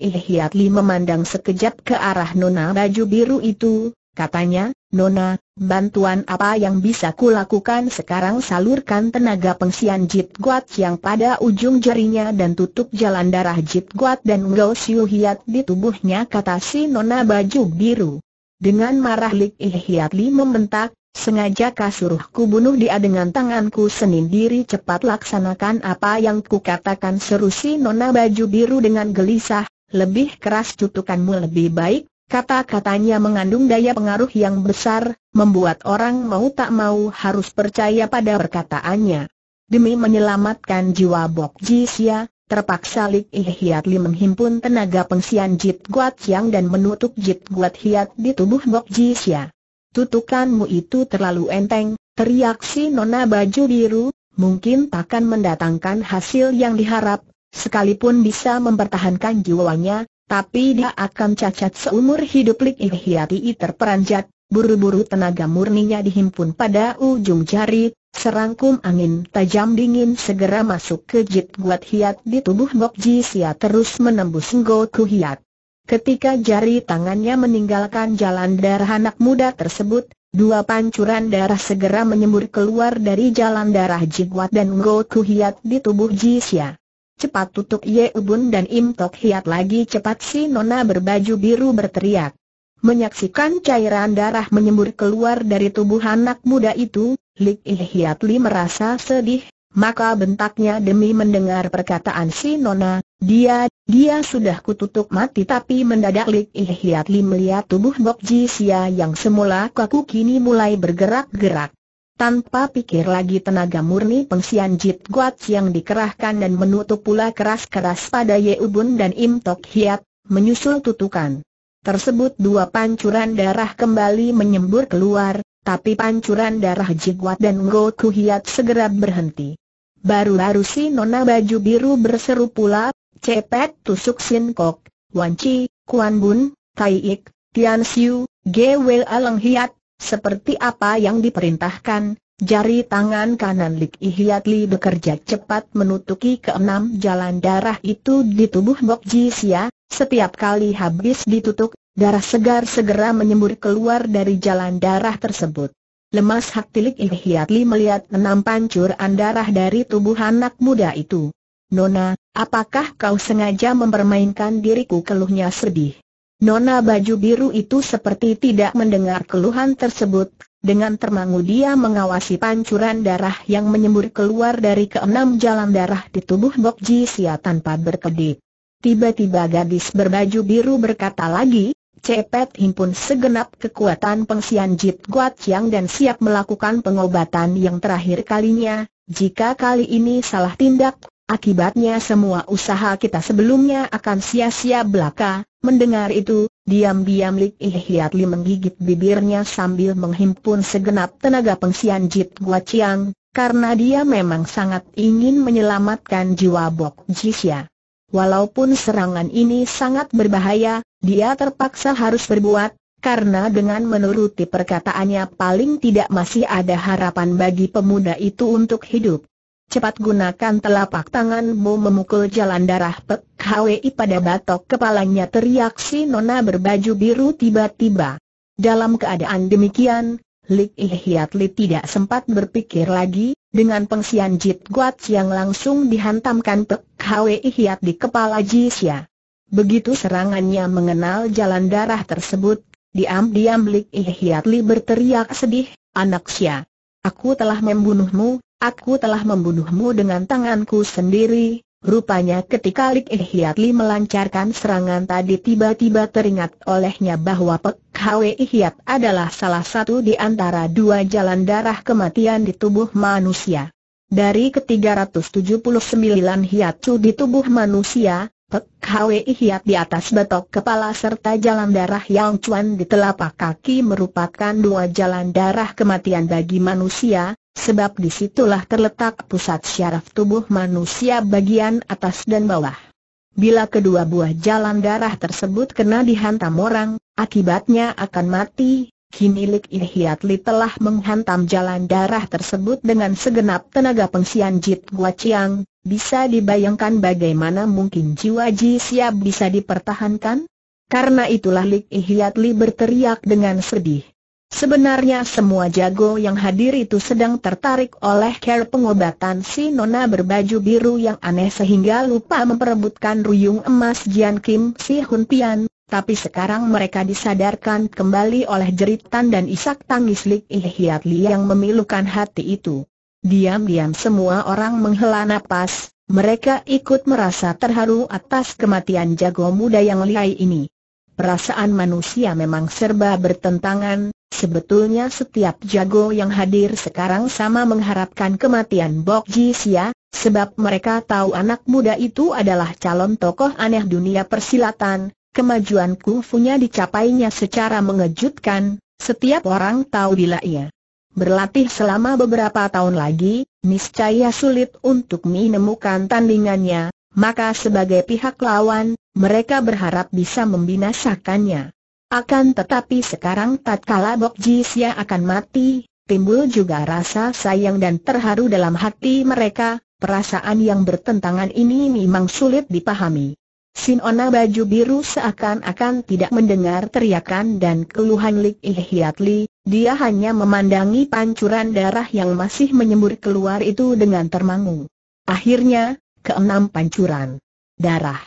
Li memandang sekejap ke arah nona baju biru itu, Katanya, Nona, bantuan apa yang bisa kulakukan sekarang salurkan tenaga pengsian Jit Guat yang pada ujung jarinya dan tutup jalan darah Jit Guat dan Ngo Siu Hiat di tubuhnya kata si Nona baju biru. Dengan marah Lik Ih Hiat Li membentak, sengaja kasuruhku bunuh dia dengan tanganku sendiri cepat laksanakan apa yang kukatakan seru si Nona baju biru dengan gelisah, lebih keras cutukanmu lebih baik, Kata-katanya mengandung daya pengaruh yang besar, membuat orang mau tak mau harus percaya pada perkataannya. Demi menyelamatkan jiwa Bok Jisya, terpaksa Lik Ih Hiat Li menghimpun tenaga pengsian Jit Guat Yang dan menutup Jit Guat Hiat di tubuh Bok Jisya. Tutukanmu itu terlalu enteng, teriak si nona baju biru, mungkin takkan mendatangkan hasil yang diharap, sekalipun bisa mempertahankan jiwanya, tapi dia akan cacat seumur hidup Lik Hiati terperanjat, buru-buru tenaga murninya dihimpun pada ujung jari, serangkum angin tajam dingin segera masuk ke jit guat hiat di tubuh Ngok Ji Sia terus menembus Goku hiat. Ketika jari tangannya meninggalkan jalan darah anak muda tersebut, Dua pancuran darah segera menyembur keluar dari jalan darah Jiguat dan Goku Hiat di tubuh Sia. Cepat tutup Ye Ubun dan Im Tok Hiat lagi cepat si nona berbaju biru berteriak. Menyaksikan cairan darah menyembur keluar dari tubuh anak muda itu, Lik Ih Li merasa sedih, maka bentaknya demi mendengar perkataan si nona, dia, dia sudah kututup mati tapi mendadak Lik Ih Li melihat tubuh Bok Ji Sia yang semula kaku kini mulai bergerak-gerak. Tanpa pikir lagi tenaga murni pengsian Jit Guat yang dikerahkan dan menutup pula keras-keras pada Ye Ubun dan Im Tok Hiat, menyusul tutukan. Tersebut dua pancuran darah kembali menyembur keluar, tapi pancuran darah Jiguat dan Ngo Kuhiat segera berhenti. Baru-baru si nona baju biru berseru pula, cepet tusuk Sin Kok, Wan Chi, Kuan Bun, Tai Ik, Tian Siu, Wei Aleng Hiat, seperti apa yang diperintahkan, jari tangan kanan Lik Ihiat bekerja cepat menutupi keenam jalan darah itu di tubuh Bok Ji Sia, setiap kali habis ditutup, darah segar segera menyembur keluar dari jalan darah tersebut. Lemas hati Lik Ihiat melihat enam pancuran darah dari tubuh anak muda itu. Nona, apakah kau sengaja mempermainkan diriku keluhnya sedih? Nona baju biru itu seperti tidak mendengar keluhan tersebut, dengan termangu dia mengawasi pancuran darah yang menyembur keluar dari keenam jalan darah di tubuh Bok Ji Sia tanpa berkedip. Tiba-tiba gadis berbaju biru berkata lagi, Cepet himpun segenap kekuatan pengsian Jit Guat Chiang dan siap melakukan pengobatan yang terakhir kalinya, jika kali ini salah tindak, Akibatnya semua usaha kita sebelumnya akan sia-sia belaka, mendengar itu, diam-diam Li Hiat Li menggigit bibirnya sambil menghimpun segenap tenaga pengsian Jit Gua Chiang, karena dia memang sangat ingin menyelamatkan jiwa Bok Jisya. Walaupun serangan ini sangat berbahaya, dia terpaksa harus berbuat, karena dengan menuruti perkataannya paling tidak masih ada harapan bagi pemuda itu untuk hidup. Cepat gunakan telapak tanganmu memukul jalan darah Pek Hwi pada batok kepalanya teriak si nona berbaju biru tiba-tiba. Dalam keadaan demikian, Lik Ihiatli tidak sempat berpikir lagi, dengan pengsian Jit Guat yang langsung dihantamkan Pek Hwi Hiat di kepala Jisya. Begitu serangannya mengenal jalan darah tersebut, diam-diam Lik Ihiatli berteriak sedih, anak Sya. Aku telah membunuhmu, Aku telah membunuhmu dengan tanganku sendiri. Rupanya ketika Lik Eh melancarkan serangan tadi tiba-tiba teringat olehnya bahwa Pek Hwe Ehiat adalah salah satu di antara dua jalan darah kematian di tubuh manusia. Dari ketiga ratus tujuh ke-379 hiatsu di tubuh manusia, Pek Hwe di atas betok kepala serta jalan darah Yang Chuan di telapak kaki merupakan dua jalan darah kematian bagi manusia, sebab disitulah terletak pusat syaraf tubuh manusia bagian atas dan bawah. Bila kedua buah jalan darah tersebut kena dihantam orang, akibatnya akan mati, Kini Lik Li telah menghantam jalan darah tersebut dengan segenap tenaga pengsian Jit Gua Chiang, bisa dibayangkan bagaimana mungkin jiwa Ji siap bisa dipertahankan? Karena itulah Lik Ihyat Li berteriak dengan sedih. Sebenarnya semua jago yang hadir itu sedang tertarik oleh care pengobatan si nona berbaju biru yang aneh sehingga lupa memperebutkan ruyung emas Jian Kim Si Hun Pian, tapi sekarang mereka disadarkan kembali oleh jeritan dan isak tangis Lik Ihyat Li yang memilukan hati itu. Diam-diam semua orang menghela napas, mereka ikut merasa terharu atas kematian jago muda yang lihai ini. Perasaan manusia memang serba bertentangan, sebetulnya setiap jago yang hadir sekarang sama mengharapkan kematian Bok Ji sebab mereka tahu anak muda itu adalah calon tokoh aneh dunia persilatan, kemajuan kungfunya dicapainya secara mengejutkan, setiap orang tahu bila ia Berlatih selama beberapa tahun lagi, niscaya sulit untuk menemukan tandingannya, maka sebagai pihak lawan, mereka berharap bisa membinasakannya. Akan tetapi sekarang tatkala Bok Jisya akan mati, timbul juga rasa sayang dan terharu dalam hati mereka, perasaan yang bertentangan ini memang sulit dipahami. Sinona baju biru seakan-akan tidak mendengar teriakan dan keluhan Li Hiat dia hanya memandangi pancuran darah yang masih menyembur keluar itu dengan termangu. Akhirnya, keenam pancuran darah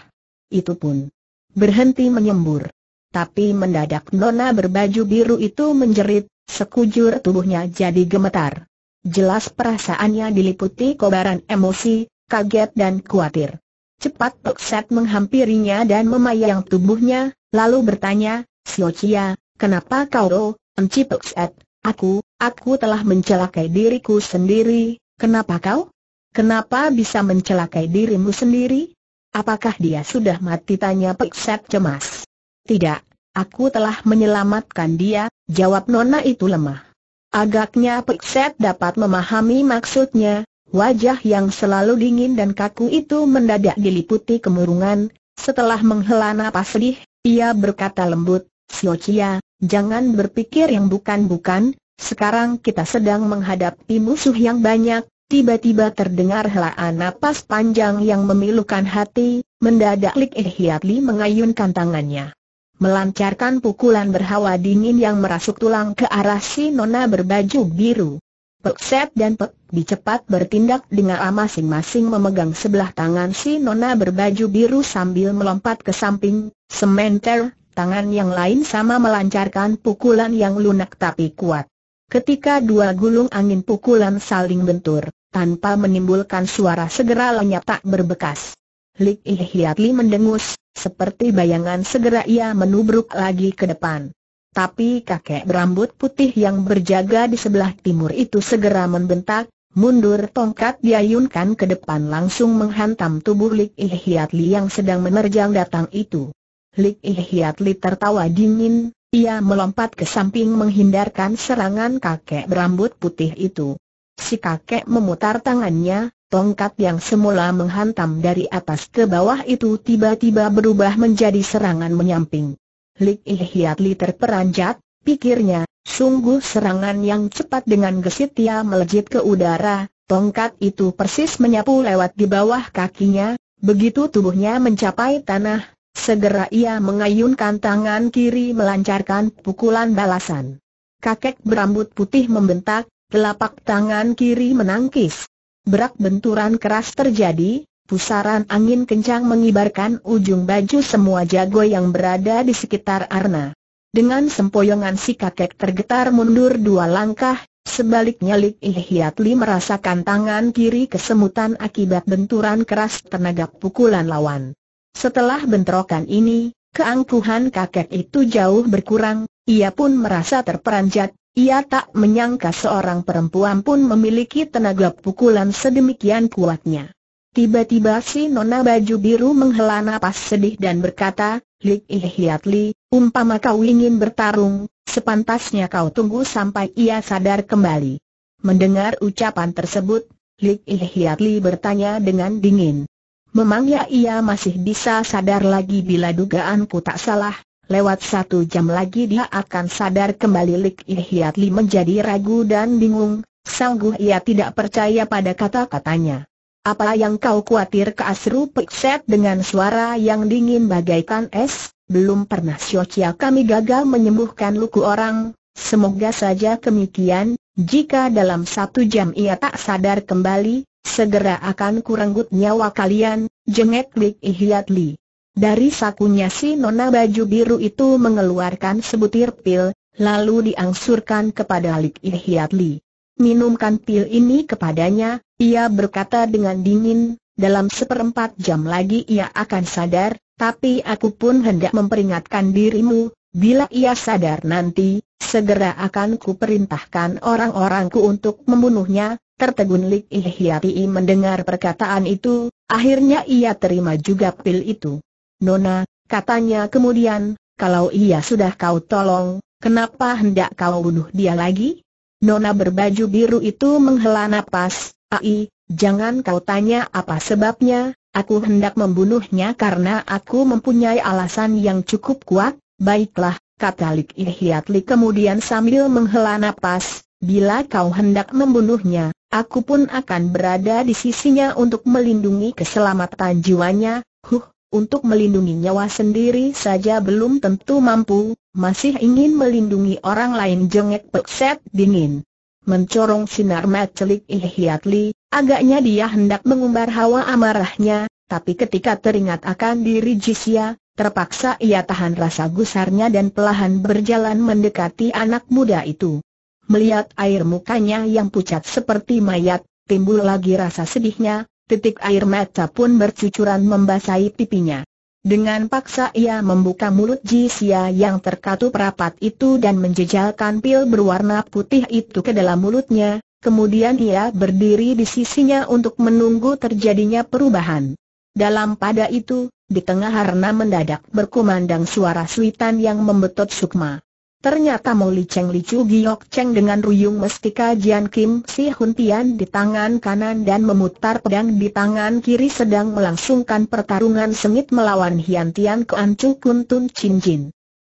itu pun berhenti menyembur. Tapi mendadak nona berbaju biru itu menjerit, sekujur tubuhnya jadi gemetar. Jelas perasaannya diliputi kobaran emosi, kaget dan khawatir. Cepat Pek Set menghampirinya dan memayang tubuhnya, lalu bertanya, Sio Chia, kenapa kau do, oh, Enci Pek Set, aku, aku telah mencelakai diriku sendiri, kenapa kau? Kenapa bisa mencelakai dirimu sendiri? Apakah dia sudah mati? Tanya Pek Set cemas. Tidak, aku telah menyelamatkan dia, jawab Nona itu lemah. Agaknya Pekset dapat memahami maksudnya, Wajah yang selalu dingin dan kaku itu mendadak diliputi kemurungan, setelah menghela napas sedih, ia berkata lembut, Siocia, jangan berpikir yang bukan-bukan, sekarang kita sedang menghadapi musuh yang banyak, Tiba-tiba terdengar helaan napas panjang yang memilukan hati, mendadak Lik Eh mengayunkan tangannya. Melancarkan pukulan berhawa dingin yang merasuk tulang ke arah si nona berbaju biru. Pek Set dan Pek cepat bertindak dengan masing-masing memegang sebelah tangan si Nona berbaju biru sambil melompat ke samping, sementer, tangan yang lain sama melancarkan pukulan yang lunak tapi kuat. Ketika dua gulung angin pukulan saling bentur, tanpa menimbulkan suara segera lenyap tak berbekas. Lik Ihiatli mendengus, seperti bayangan segera ia menubruk lagi ke depan. Tapi kakek berambut putih yang berjaga di sebelah timur itu segera membentak, mundur tongkat diayunkan ke depan langsung menghantam tubuh Lik Ihyatli Li yang sedang menerjang datang itu. Lik Ihyatli Li tertawa dingin, ia melompat ke samping menghindarkan serangan kakek berambut putih itu. Si kakek memutar tangannya, tongkat yang semula menghantam dari atas ke bawah itu tiba-tiba berubah menjadi serangan menyamping. Lik Ihiat Li terperanjat, pikirnya, sungguh serangan yang cepat dengan gesit ia melejit ke udara, tongkat itu persis menyapu lewat di bawah kakinya, begitu tubuhnya mencapai tanah, segera ia mengayunkan tangan kiri melancarkan pukulan balasan. Kakek berambut putih membentak, telapak tangan kiri menangkis. Berak benturan keras terjadi, Pusaran angin kencang mengibarkan ujung baju semua jago yang berada di sekitar Arna. Dengan sempoyongan si kakek tergetar mundur dua langkah, sebaliknya Lik Ihyatli merasakan tangan kiri kesemutan akibat benturan keras tenaga pukulan lawan. Setelah bentrokan ini, keangkuhan kakek itu jauh berkurang, ia pun merasa terperanjat, ia tak menyangka seorang perempuan pun memiliki tenaga pukulan sedemikian kuatnya. Tiba-tiba si nona baju biru menghela napas sedih dan berkata, Lik Hiat Li, umpama kau ingin bertarung, sepantasnya kau tunggu sampai ia sadar kembali. Mendengar ucapan tersebut, Lik Hiat Li bertanya dengan dingin. Memangnya ia masih bisa sadar lagi bila dugaanku tak salah, lewat satu jam lagi dia akan sadar kembali Lik Hiat Li menjadi ragu dan bingung, sangguh ia tidak percaya pada kata-katanya. Apa yang kau khawatir Asru Pekset dengan suara yang dingin bagaikan es, belum pernah Siocia kami gagal menyembuhkan luku orang, semoga saja demikian, jika dalam satu jam ia tak sadar kembali, segera akan kurenggut nyawa kalian, jengek Lik Ihiat Li. Dari sakunya si nona baju biru itu mengeluarkan sebutir pil, lalu diangsurkan kepada Lik Ihiat Li minumkan pil ini kepadanya, ia berkata dengan dingin, dalam seperempat jam lagi ia akan sadar, tapi aku pun hendak memperingatkan dirimu, bila ia sadar nanti, segera akan kuperintahkan orang-orangku untuk membunuhnya, tertegun Lik Ihyati mendengar perkataan itu, akhirnya ia terima juga pil itu. Nona, katanya kemudian, kalau ia sudah kau tolong, kenapa hendak kau bunuh dia lagi? Nona berbaju biru itu menghela napas, Ai, jangan kau tanya apa sebabnya, aku hendak membunuhnya karena aku mempunyai alasan yang cukup kuat, baiklah, kata Lik Ihiatli kemudian sambil menghela napas, bila kau hendak membunuhnya, aku pun akan berada di sisinya untuk melindungi keselamatan jiwanya, huh, untuk melindungi nyawa sendiri saja belum tentu mampu, masih ingin melindungi orang lain jengek pekset dingin. Mencorong sinar mat celik Ihiyatli, agaknya dia hendak mengumbar hawa amarahnya, tapi ketika teringat akan diri Jisya, terpaksa ia tahan rasa gusarnya dan pelahan berjalan mendekati anak muda itu. Melihat air mukanya yang pucat seperti mayat, timbul lagi rasa sedihnya, Titik air mata pun bercucuran membasahi pipinya. Dengan paksa ia membuka mulut Jisia yang terkatup rapat itu dan menjejalkan pil berwarna putih itu ke dalam mulutnya, kemudian ia berdiri di sisinya untuk menunggu terjadinya perubahan. Dalam pada itu, di tengah harna mendadak berkumandang suara suitan yang membetot sukma. Ternyata Moli Cheng Li Chu Giok Cheng dengan ruyung mestika Jian Kim Si Hun Tian di tangan kanan dan memutar pedang di tangan kiri sedang melangsungkan pertarungan sengit melawan Hian Tian Kuan Chu Kun Tun Chin Jin.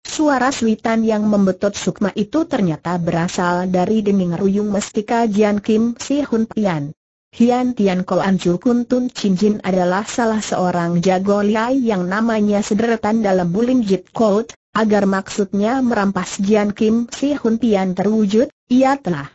Suara suitan yang membetot sukma itu ternyata berasal dari denging ruyung mestika Jian Kim Si Hun Tian. Hian Tian Koan Chu Kun Tun Chin Jin adalah salah seorang jago liai yang namanya sederetan dalam Bulim Jit Code, Agar maksudnya merampas Jian Kim Si Hun Tian terwujud, ia telah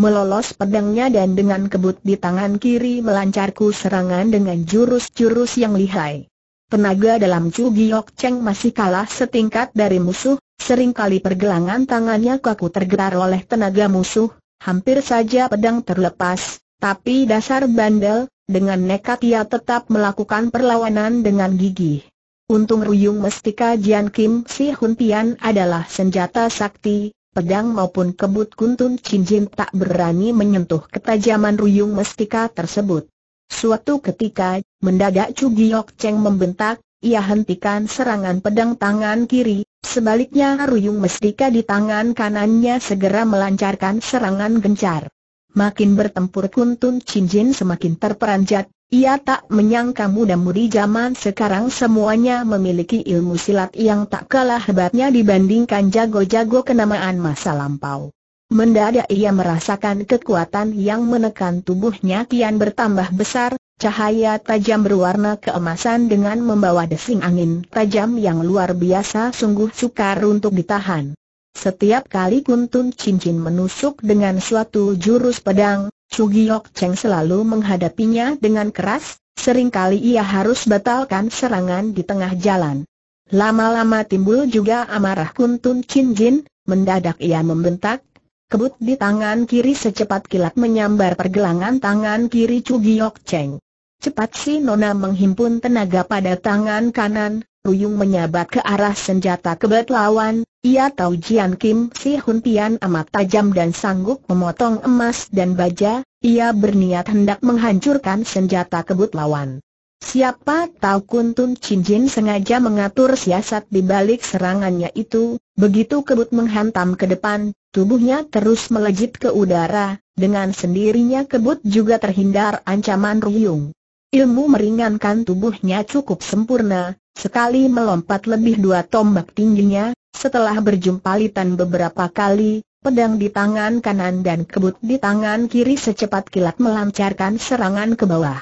melolos pedangnya dan dengan kebut di tangan kiri melancarku serangan dengan jurus-jurus yang lihai. Tenaga dalam Chu Giok Cheng masih kalah setingkat dari musuh, seringkali pergelangan tangannya kaku tergetar oleh tenaga musuh, hampir saja pedang terlepas, tapi dasar bandel, dengan nekat ia tetap melakukan perlawanan dengan gigih. Untung Ruyung Mestika Jian Kim Si Hun Pian adalah senjata sakti, pedang maupun kebut kuntun cincin tak berani menyentuh ketajaman Ruyung Mestika tersebut. Suatu ketika, mendadak Chu Giok Cheng membentak, ia hentikan serangan pedang tangan kiri, sebaliknya Ruyung Mestika di tangan kanannya segera melancarkan serangan gencar. Makin bertempur kuntun cincin semakin terperanjat, ia tak menyangka muda mudi zaman sekarang semuanya memiliki ilmu silat yang tak kalah hebatnya dibandingkan jago-jago kenamaan masa lampau. Mendadak ia merasakan kekuatan yang menekan tubuhnya kian bertambah besar, cahaya tajam berwarna keemasan dengan membawa desing angin tajam yang luar biasa sungguh sukar untuk ditahan. Setiap kali kuntun cincin menusuk dengan suatu jurus pedang, Sugiok Cheng selalu menghadapinya dengan keras, seringkali ia harus batalkan serangan di tengah jalan. Lama-lama timbul juga amarah Kuntun Chin Jin, mendadak ia membentak, kebut di tangan kiri secepat kilat menyambar pergelangan tangan kiri Cugiok Cheng. Cepat si Nona menghimpun tenaga pada tangan kanan, Ruyung menyabat ke arah senjata kebet lawan, ia tahu Jian Kim Si Hun Tian amat tajam dan sanggup memotong emas dan baja, ia berniat hendak menghancurkan senjata kebut lawan. Siapa tahu Kuntun Jin sengaja mengatur siasat di balik serangannya itu, begitu kebut menghantam ke depan, tubuhnya terus melejit ke udara, dengan sendirinya kebut juga terhindar ancaman ruyung. Ilmu meringankan tubuhnya cukup sempurna, Sekali melompat lebih dua tombak tingginya, setelah berjumpa litan beberapa kali, pedang di tangan kanan dan kebut di tangan kiri secepat kilat melancarkan serangan ke bawah.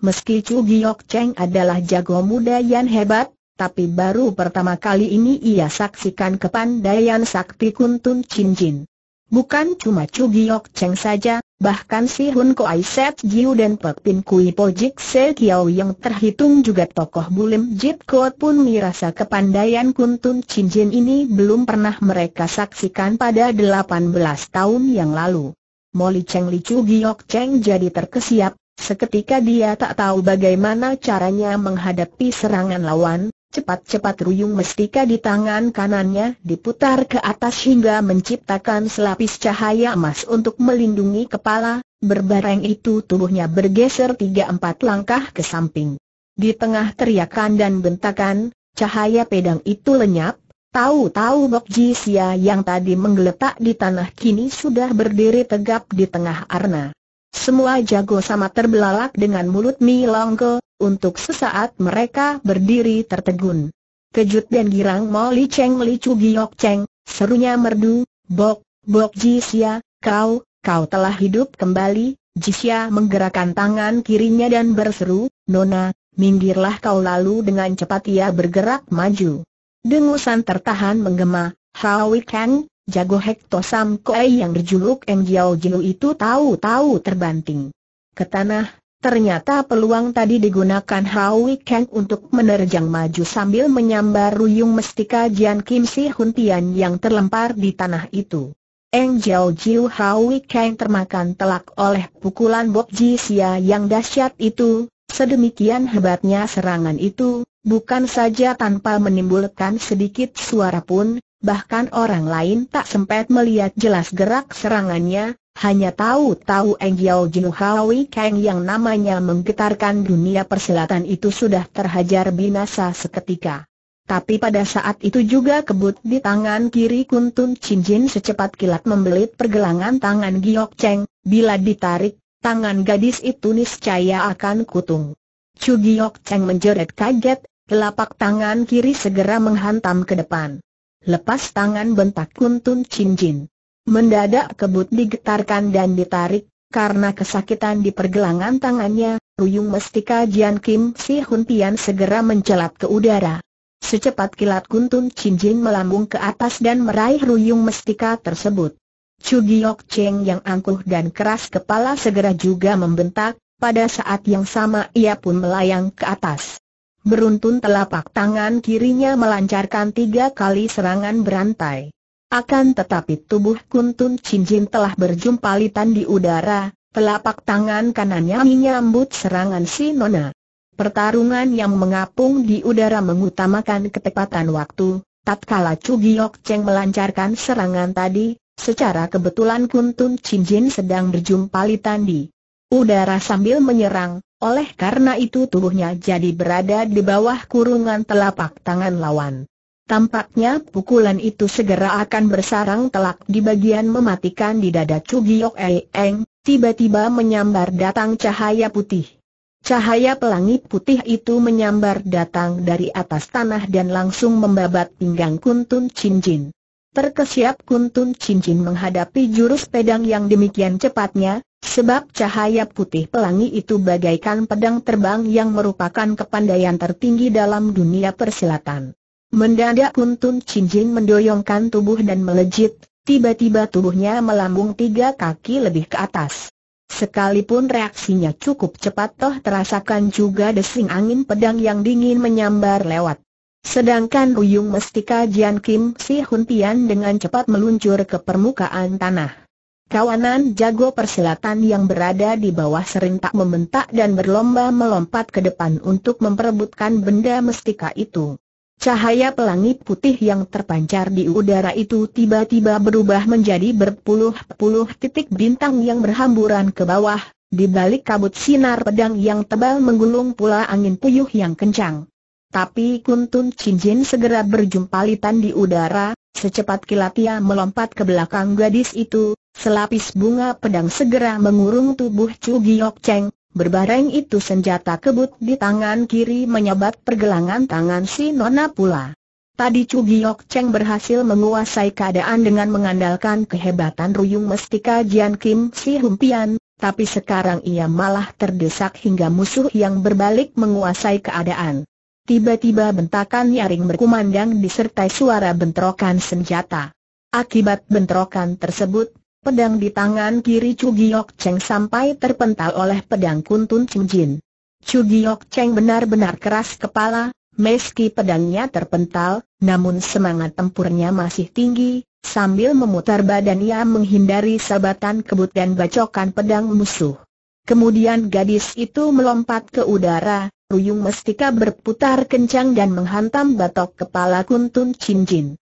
Meski Chu Giok Cheng adalah jago muda yang hebat, tapi baru pertama kali ini ia saksikan kepandaian sakti kuntun cincin. Bukan cuma Chu Giok Cheng saja, bahkan si Hun Koai Set Jiu dan Pek Pin Kui Pojik Se Kiao yang terhitung juga tokoh bulim Jit Kuo pun merasa kepandaian kuntun Jin ini belum pernah mereka saksikan pada 18 tahun yang lalu. Molly Cheng Li Chu Giok Cheng jadi terkesiap, seketika dia tak tahu bagaimana caranya menghadapi serangan lawan, Cepat-cepat ruyung mestika di tangan kanannya diputar ke atas hingga menciptakan selapis cahaya emas untuk melindungi kepala, berbareng itu tubuhnya bergeser tiga empat langkah ke samping. Di tengah teriakan dan bentakan, cahaya pedang itu lenyap, tahu-tahu Bok Sia yang tadi menggeletak di tanah kini sudah berdiri tegap di tengah arna. Semua jago sama terbelalak dengan mulut Mi Longgo, untuk sesaat mereka berdiri tertegun. Kejut dan girang mau Li Cheng Li Giok Cheng, serunya merdu, Bok, Bok Xia, kau, kau telah hidup kembali, Xia menggerakkan tangan kirinya dan berseru, Nona, minggirlah kau lalu dengan cepat ia bergerak maju. Dengusan tertahan menggema, Hawi Kang, jago Hekto Sam Koei yang berjuluk Eng Jiao itu tahu-tahu terbanting. Ke tanah, Ternyata peluang tadi digunakan Howie Kang untuk menerjang maju sambil menyambar ruyung mestika Jian Kim Si Hun Tian yang terlempar di tanah itu. Eng Jiao Jiu Howie Kang termakan telak oleh pukulan Bob Ji Xia yang dahsyat itu, sedemikian hebatnya serangan itu, bukan saja tanpa menimbulkan sedikit suara pun, bahkan orang lain tak sempat melihat jelas gerak serangannya, hanya tahu-tahu Engyal Jinu Hawi Kang yang namanya menggetarkan dunia persilatan itu sudah terhajar binasa seketika. Tapi pada saat itu juga kebut di tangan kiri Kuntun Jin secepat kilat membelit pergelangan tangan Giok Cheng, bila ditarik, tangan gadis itu niscaya akan kutung. Chu Giok Cheng menjerit kaget, telapak tangan kiri segera menghantam ke depan. Lepas tangan bentak Kuntun Jin. Mendadak kebut digetarkan dan ditarik, karena kesakitan di pergelangan tangannya, Ruyung Mestika Jian Kim Si Hun Pian segera mencelat ke udara. Secepat kilat kuntun Jin melambung ke atas dan meraih Ruyung Mestika tersebut. Chu Giok Cheng yang angkuh dan keras kepala segera juga membentak, pada saat yang sama ia pun melayang ke atas. Beruntun telapak tangan kirinya melancarkan tiga kali serangan berantai. Akan tetapi tubuh Kuntun Cincin telah berjumpa litan di udara, telapak tangan kanannya menyambut serangan si Nona. Pertarungan yang mengapung di udara mengutamakan ketepatan waktu, tatkala Chu Giok Cheng melancarkan serangan tadi, secara kebetulan Kuntun Cincin sedang berjumpa litan di udara sambil menyerang, oleh karena itu tubuhnya jadi berada di bawah kurungan telapak tangan lawan. Tampaknya pukulan itu segera akan bersarang telak di bagian mematikan di dada Chugiok Eng, tiba-tiba menyambar datang cahaya putih. Cahaya pelangi putih itu menyambar datang dari atas tanah dan langsung membabat pinggang Kuntun Cincin. Terkesiap Kuntun Cincin menghadapi jurus pedang yang demikian cepatnya, sebab cahaya putih pelangi itu bagaikan pedang terbang yang merupakan kepandaian tertinggi dalam dunia persilatan. Mendadak Untun Cinjin mendoyongkan tubuh dan melejit, tiba-tiba tubuhnya melambung tiga kaki lebih ke atas. Sekalipun reaksinya cukup cepat toh terasakan juga desing angin pedang yang dingin menyambar lewat. Sedangkan Ruyung Mestika Jian Kim Si Hun Tian dengan cepat meluncur ke permukaan tanah. Kawanan jago persilatan yang berada di bawah serentak membentak dan berlomba melompat ke depan untuk memperebutkan benda mestika itu. Cahaya pelangi putih yang terpancar di udara itu tiba-tiba berubah menjadi berpuluh-puluh titik bintang yang berhamburan ke bawah, di balik kabut sinar pedang yang tebal menggulung pula angin puyuh yang kencang. Tapi Kuntun Cincin segera berjumpa litan di udara, secepat kilat ia melompat ke belakang gadis itu, selapis bunga pedang segera mengurung tubuh Chu Giok Cheng, Berbareng itu senjata kebut di tangan kiri menyabat pergelangan tangan si Nona pula. Tadi Chu Giok Cheng berhasil menguasai keadaan dengan mengandalkan kehebatan Ruyung Mestika Jian Kim Si Humpian, tapi sekarang ia malah terdesak hingga musuh yang berbalik menguasai keadaan. Tiba-tiba bentakan nyaring berkumandang disertai suara bentrokan senjata. Akibat bentrokan tersebut, Pedang di tangan kiri Chu Giok Cheng sampai terpental oleh pedang kuntun Chu Jin. Chu Giok Cheng benar-benar keras kepala, meski pedangnya terpental, namun semangat tempurnya masih tinggi, sambil memutar badan ia menghindari sabatan kebut dan bacokan pedang musuh. Kemudian gadis itu melompat ke udara, Ruyung Mestika berputar kencang dan menghantam batok kepala Kuntun Chin Jin.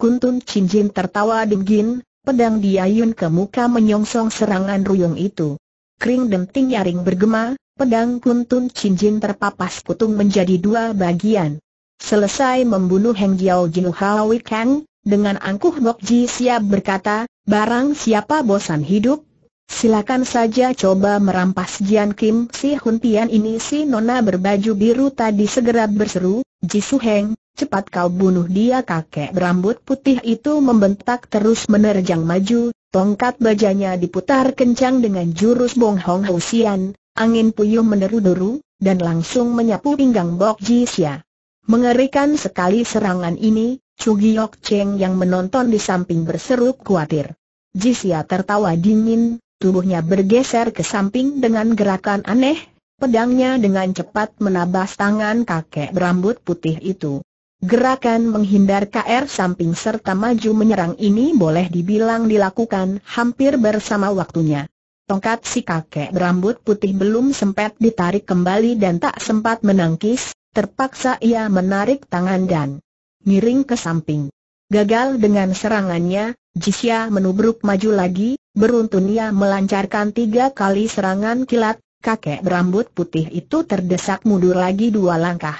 Kuntun Chin Jin tertawa dingin, Pedang diayun ke muka menyongsong serangan ruyung itu. Kring denting nyaring bergema, pedang kuntun cincin terpapas putung menjadi dua bagian. Selesai membunuh Heng Jiao Jin Hawi Kang, dengan angkuh Bok Ji siap berkata, barang siapa bosan hidup, silakan saja coba merampas Jian Kim si Hun Tian ini si Nona berbaju biru tadi segera berseru, Ji Su Heng, cepat kau bunuh dia kakek berambut putih itu membentak terus menerjang maju, tongkat bajanya diputar kencang dengan jurus Bong Hong Housian. angin puyuh meneru-deru, dan langsung menyapu pinggang Bok Jisya. Mengerikan sekali serangan ini, Cugiok Cheng yang menonton di samping berseru khawatir. Jisya tertawa dingin, tubuhnya bergeser ke samping dengan gerakan aneh, pedangnya dengan cepat menabas tangan kakek berambut putih itu. Gerakan menghindar KR samping serta maju menyerang ini boleh dibilang dilakukan hampir bersama waktunya. Tongkat si kakek berambut putih belum sempat ditarik kembali dan tak sempat menangkis, terpaksa ia menarik tangan dan miring ke samping. Gagal dengan serangannya, Jisya menubruk maju lagi, beruntun ia melancarkan tiga kali serangan kilat, kakek berambut putih itu terdesak mundur lagi dua langkah.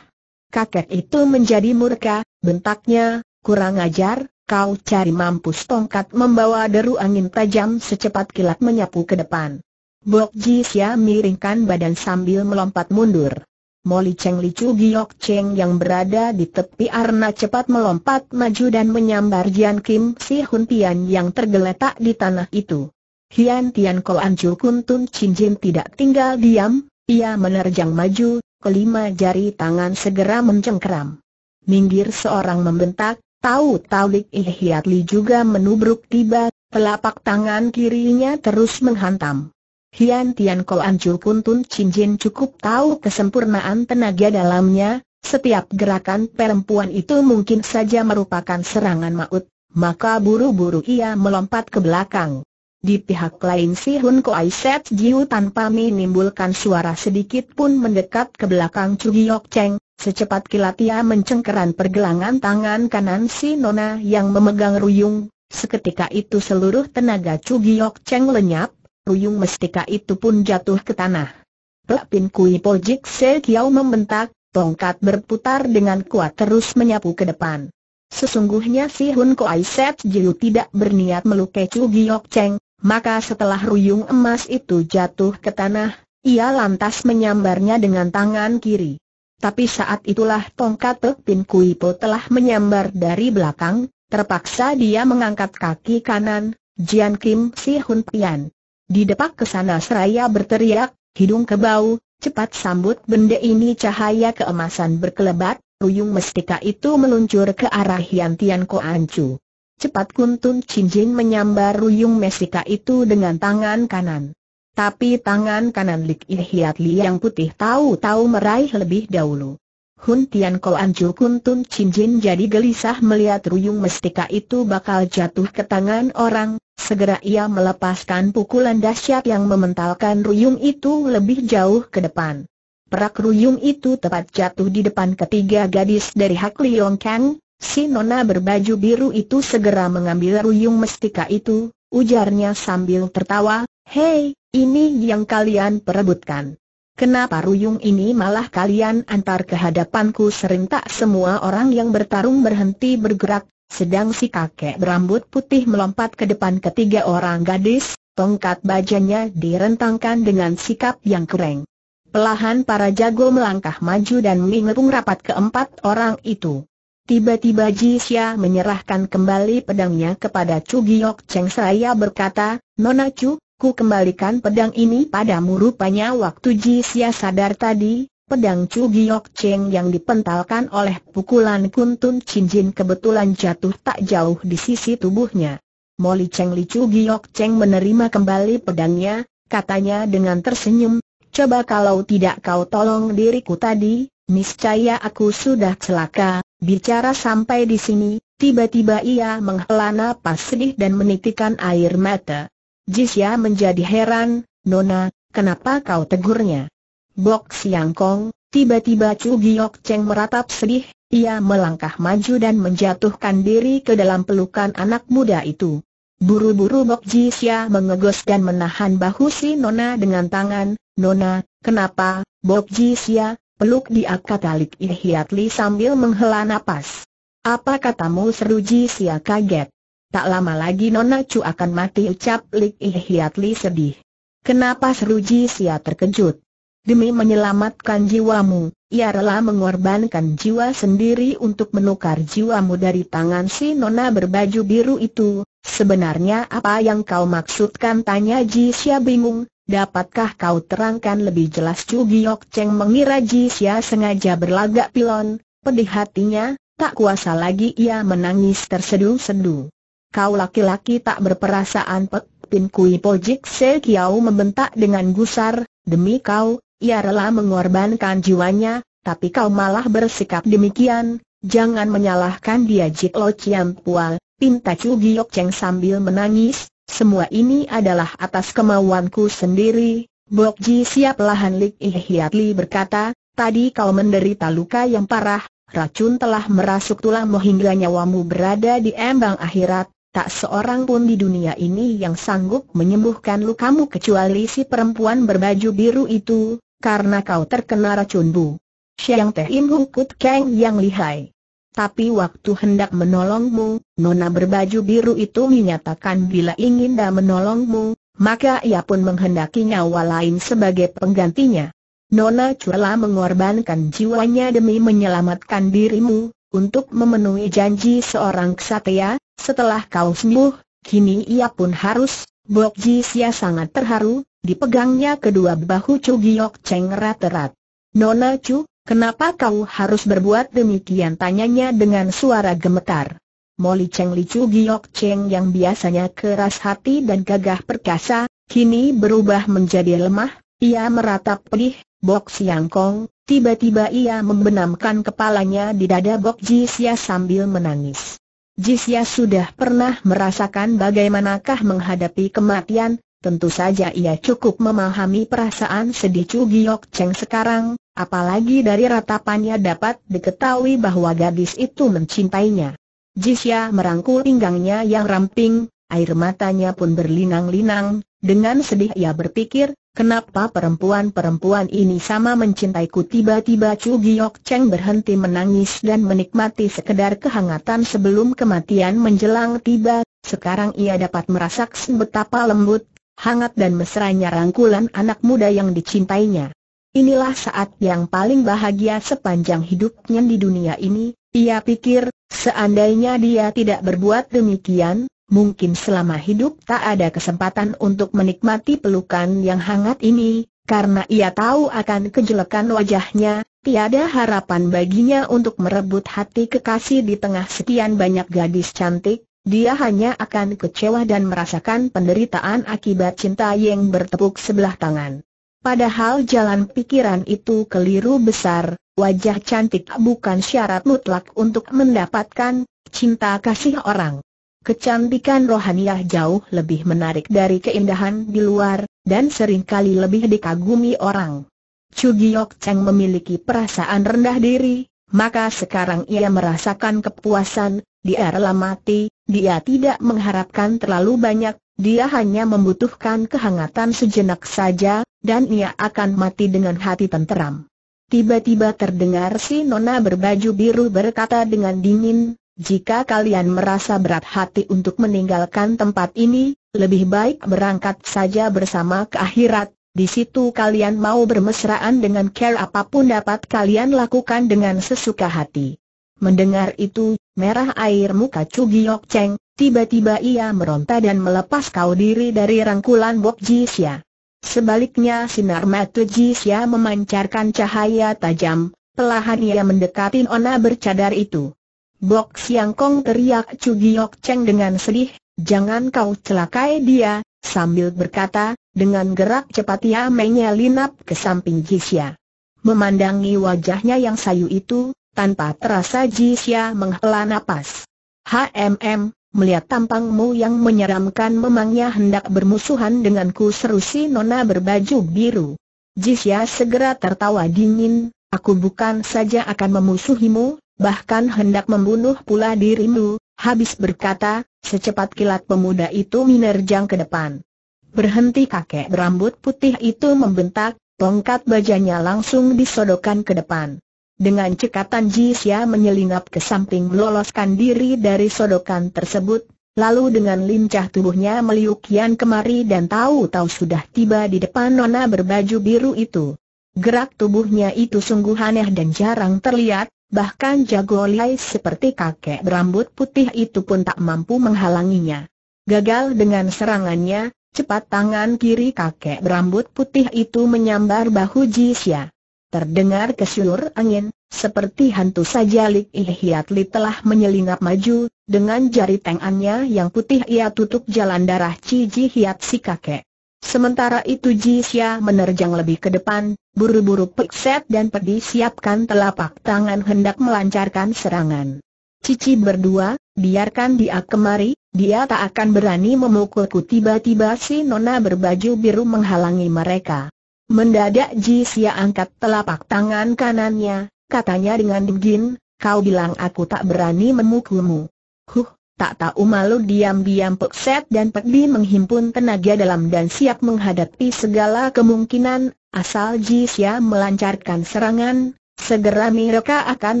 Kakek itu menjadi murka, bentaknya, kurang ajar, kau cari mampus tongkat membawa deru angin tajam secepat kilat menyapu ke depan. Bok Ji Sia miringkan badan sambil melompat mundur. Moli Cheng Li Chu Giok Cheng yang berada di tepi arna cepat melompat maju dan menyambar Jian Kim Si Hun Tian yang tergeletak di tanah itu. Hian Tian Kol An Chu Kun Tun Chin Jin tidak tinggal diam, ia menerjang maju, kelima jari tangan segera mencengkeram. Minggir seorang membentak, tahu Taulik Lik Li juga menubruk tiba, telapak tangan kirinya terus menghantam. Hian Tian Ko Ancu Kun Tun Cincin cukup tahu kesempurnaan tenaga dalamnya, setiap gerakan perempuan itu mungkin saja merupakan serangan maut, maka buru-buru ia melompat ke belakang. Di pihak lain si Hun Koai Set Jiu tanpa menimbulkan suara sedikit pun mendekat ke belakang Chu Giok Cheng, secepat kilat ia mencengkeran pergelangan tangan kanan si Nona yang memegang ruyung, seketika itu seluruh tenaga Chu Giok Cheng lenyap, ruyung mestika itu pun jatuh ke tanah. Pek Pin Kui Jik Se Kiao membentak, tongkat berputar dengan kuat terus menyapu ke depan. Sesungguhnya si Hun Koai Set Jiu tidak berniat melukai Chu Giok Cheng, maka setelah ruyung emas itu jatuh ke tanah, ia lantas menyambarnya dengan tangan kiri. Tapi saat itulah tongkat Pek Pin Kui Po telah menyambar dari belakang, terpaksa dia mengangkat kaki kanan, Jian Kim Si Hun Pian. Didepak ke sana seraya berteriak, hidung kebau, cepat sambut benda ini cahaya keemasan berkelebat, ruyung mestika itu meluncur ke arah Hian Tian Ko Ancu. Cepat Kuntun Cincin menyambar Ruyung Mesika itu dengan tangan kanan. Tapi tangan kanan Lik Ihiat Li yang putih tahu-tahu meraih lebih dahulu. Hun Tian Ko Anju Kuntun Cincin jadi gelisah melihat Ruyung Mestika itu bakal jatuh ke tangan orang, segera ia melepaskan pukulan dahsyat yang mementalkan Ruyung itu lebih jauh ke depan. Perak Ruyung itu tepat jatuh di depan ketiga gadis dari Hak Liong Kang, Si nona berbaju biru itu segera mengambil ruyung mestika itu, ujarnya sambil tertawa, Hei, ini yang kalian perebutkan. Kenapa ruyung ini malah kalian antar ke hadapanku serentak semua orang yang bertarung berhenti bergerak, sedang si kakek berambut putih melompat ke depan ketiga orang gadis, tongkat bajanya direntangkan dengan sikap yang kering. Pelahan para jago melangkah maju dan mengepung rapat keempat orang itu. Tiba-tiba Jisya menyerahkan kembali pedangnya kepada Chu Giok Cheng saya berkata, Nona Chu, ku kembalikan pedang ini padamu rupanya waktu Jisya sadar tadi, pedang Chu Giok Cheng yang dipentalkan oleh pukulan kuntun cincin kebetulan jatuh tak jauh di sisi tubuhnya. Moli Cheng Li Chu Giok Cheng menerima kembali pedangnya, katanya dengan tersenyum, coba kalau tidak kau tolong diriku tadi, niscaya aku sudah celaka. Bicara sampai di sini, tiba-tiba ia menghela nafas sedih dan menitikan air mata. Jisya menjadi heran, Nona, kenapa kau tegurnya? Bok Siang Kong, tiba-tiba Chu Giok Cheng meratap sedih, ia melangkah maju dan menjatuhkan diri ke dalam pelukan anak muda itu. Buru-buru Bok Jisya mengegos dan menahan bahu si Nona dengan tangan, Nona, kenapa, Bok Jisya, peluk dia kata Lik Ihiat sambil menghela nafas. Apa katamu seru Ji Sia kaget. Tak lama lagi Nona cu akan mati ucap Lik Ihiat sedih. Kenapa Seruji Ji Sia terkejut? Demi menyelamatkan jiwamu, ia rela mengorbankan jiwa sendiri untuk menukar jiwamu dari tangan si nona berbaju biru itu. Sebenarnya apa yang kau maksudkan? Tanya Ji Xia bingung, Dapatkah kau terangkan lebih jelas Chu Giok Cheng mengira Ji Xia sengaja berlagak pilon, pedih hatinya, tak kuasa lagi ia menangis terseduh sedu Kau laki-laki tak berperasaan pek, Pin Kui Pojik Se Kiau membentak dengan gusar, demi kau, ia rela mengorbankan jiwanya, tapi kau malah bersikap demikian, jangan menyalahkan dia Jik Lo Chiam Pual, pinta Chu Giok Cheng sambil menangis, semua ini adalah atas kemauanku sendiri, Bok Ji siap lahan Lik Hiat Li berkata, tadi kau menderita luka yang parah, racun telah merasuk tulangmu hingga nyawamu berada di embang akhirat, tak seorang pun di dunia ini yang sanggup menyembuhkan lukamu kecuali si perempuan berbaju biru itu, karena kau terkena racun bu. Siang Teh Im Hukut Kang yang lihai. Tapi waktu hendak menolongmu, Nona berbaju biru itu menyatakan bila ingin dah menolongmu, maka ia pun menghendaki nyawa lain sebagai penggantinya. Nona Cuela mengorbankan jiwanya demi menyelamatkan dirimu, untuk memenuhi janji seorang ksatria, setelah kau sembuh, kini ia pun harus, Bok Ji Sia sangat terharu, dipegangnya kedua bahu Cugiok Giok Cheng rat-rat. Nona cu. Kenapa kau harus berbuat demikian tanyanya dengan suara gemetar. Molly Cheng Li Chu Giok Cheng yang biasanya keras hati dan gagah perkasa, kini berubah menjadi lemah, ia meratap pedih, Bok Siang Kong, tiba-tiba ia membenamkan kepalanya di dada Bok Jisya sambil menangis. Jisya sudah pernah merasakan bagaimanakah menghadapi kematian, tentu saja ia cukup memahami perasaan sedih Chu Giok Cheng sekarang, Apalagi dari ratapannya dapat diketahui bahwa gadis itu mencintainya. Jisya merangkul pinggangnya yang ramping, air matanya pun berlinang-linang, dengan sedih ia berpikir, kenapa perempuan-perempuan ini sama mencintaiku tiba-tiba Chu Giok Cheng berhenti menangis dan menikmati sekedar kehangatan sebelum kematian menjelang tiba, sekarang ia dapat merasakan betapa lembut, hangat dan mesranya rangkulan anak muda yang dicintainya. Inilah saat yang paling bahagia sepanjang hidupnya di dunia ini, ia pikir, seandainya dia tidak berbuat demikian, mungkin selama hidup tak ada kesempatan untuk menikmati pelukan yang hangat ini, karena ia tahu akan kejelekan wajahnya, tiada harapan baginya untuk merebut hati kekasih di tengah sekian banyak gadis cantik, dia hanya akan kecewa dan merasakan penderitaan akibat cinta yang bertepuk sebelah tangan. Padahal jalan pikiran itu keliru besar, wajah cantik bukan syarat mutlak untuk mendapatkan cinta kasih orang. Kecantikan rohaniah jauh lebih menarik dari keindahan di luar, dan seringkali lebih dikagumi orang. Giok Cheng memiliki perasaan rendah diri, maka sekarang ia merasakan kepuasan, dia rela mati, dia tidak mengharapkan terlalu banyak, dia hanya membutuhkan kehangatan sejenak saja, dan ia akan mati dengan hati tenteram. Tiba-tiba terdengar si Nona berbaju biru berkata dengan dingin, jika kalian merasa berat hati untuk meninggalkan tempat ini, lebih baik berangkat saja bersama ke akhirat, di situ kalian mau bermesraan dengan care apapun dapat kalian lakukan dengan sesuka hati. Mendengar itu, merah air muka Cugiokceng. Cheng, Tiba-tiba ia meronta dan melepas kau diri dari rangkulan Bok Jisya. Sebaliknya sinar mata Jisya memancarkan cahaya tajam, pelahan ia mendekati ona bercadar itu. Bok Siang Kong teriak Chu Giok Cheng dengan sedih, jangan kau celakai dia, sambil berkata, dengan gerak cepat ia menyelinap ke samping Jisya. Memandangi wajahnya yang sayu itu, tanpa terasa Jisya menghela napas. HMM, Melihat tampangmu yang menyeramkan memangnya hendak bermusuhan denganku seru si nona berbaju biru. Jisya segera tertawa dingin, aku bukan saja akan memusuhimu, bahkan hendak membunuh pula dirimu, habis berkata, secepat kilat pemuda itu menerjang ke depan. Berhenti kakek berambut putih itu membentak, tongkat bajanya langsung disodokkan ke depan. Dengan cekatan Xia menyelinap ke samping meloloskan diri dari sodokan tersebut, lalu dengan lincah tubuhnya meliukian kemari dan tahu-tahu sudah tiba di depan nona berbaju biru itu. Gerak tubuhnya itu sungguh aneh dan jarang terlihat, Bahkan Jago Liai seperti kakek berambut putih itu pun tak mampu menghalanginya. Gagal dengan serangannya, cepat tangan kiri kakek berambut putih itu menyambar bahu Jisya. Terdengar kesyur angin, seperti hantu saja Lik Hiat Li telah menyelinap maju, dengan jari tangannya yang putih ia tutup jalan darah Ciji Hiat si kakek. Sementara itu Ji Xia menerjang lebih ke depan, buru-buru Pekset dan Pedi siapkan telapak tangan hendak melancarkan serangan. Cici berdua, biarkan dia kemari, dia tak akan berani memukulku tiba-tiba si nona berbaju biru menghalangi mereka. Mendadak Jisya angkat telapak tangan kanannya, katanya dengan dingin, kau bilang aku tak berani memukulmu. Huh, tak tahu malu diam-diam Pek Set dan Pek Bi menghimpun tenaga dalam dan siap menghadapi segala kemungkinan, asal Jisya melancarkan serangan, segera mereka akan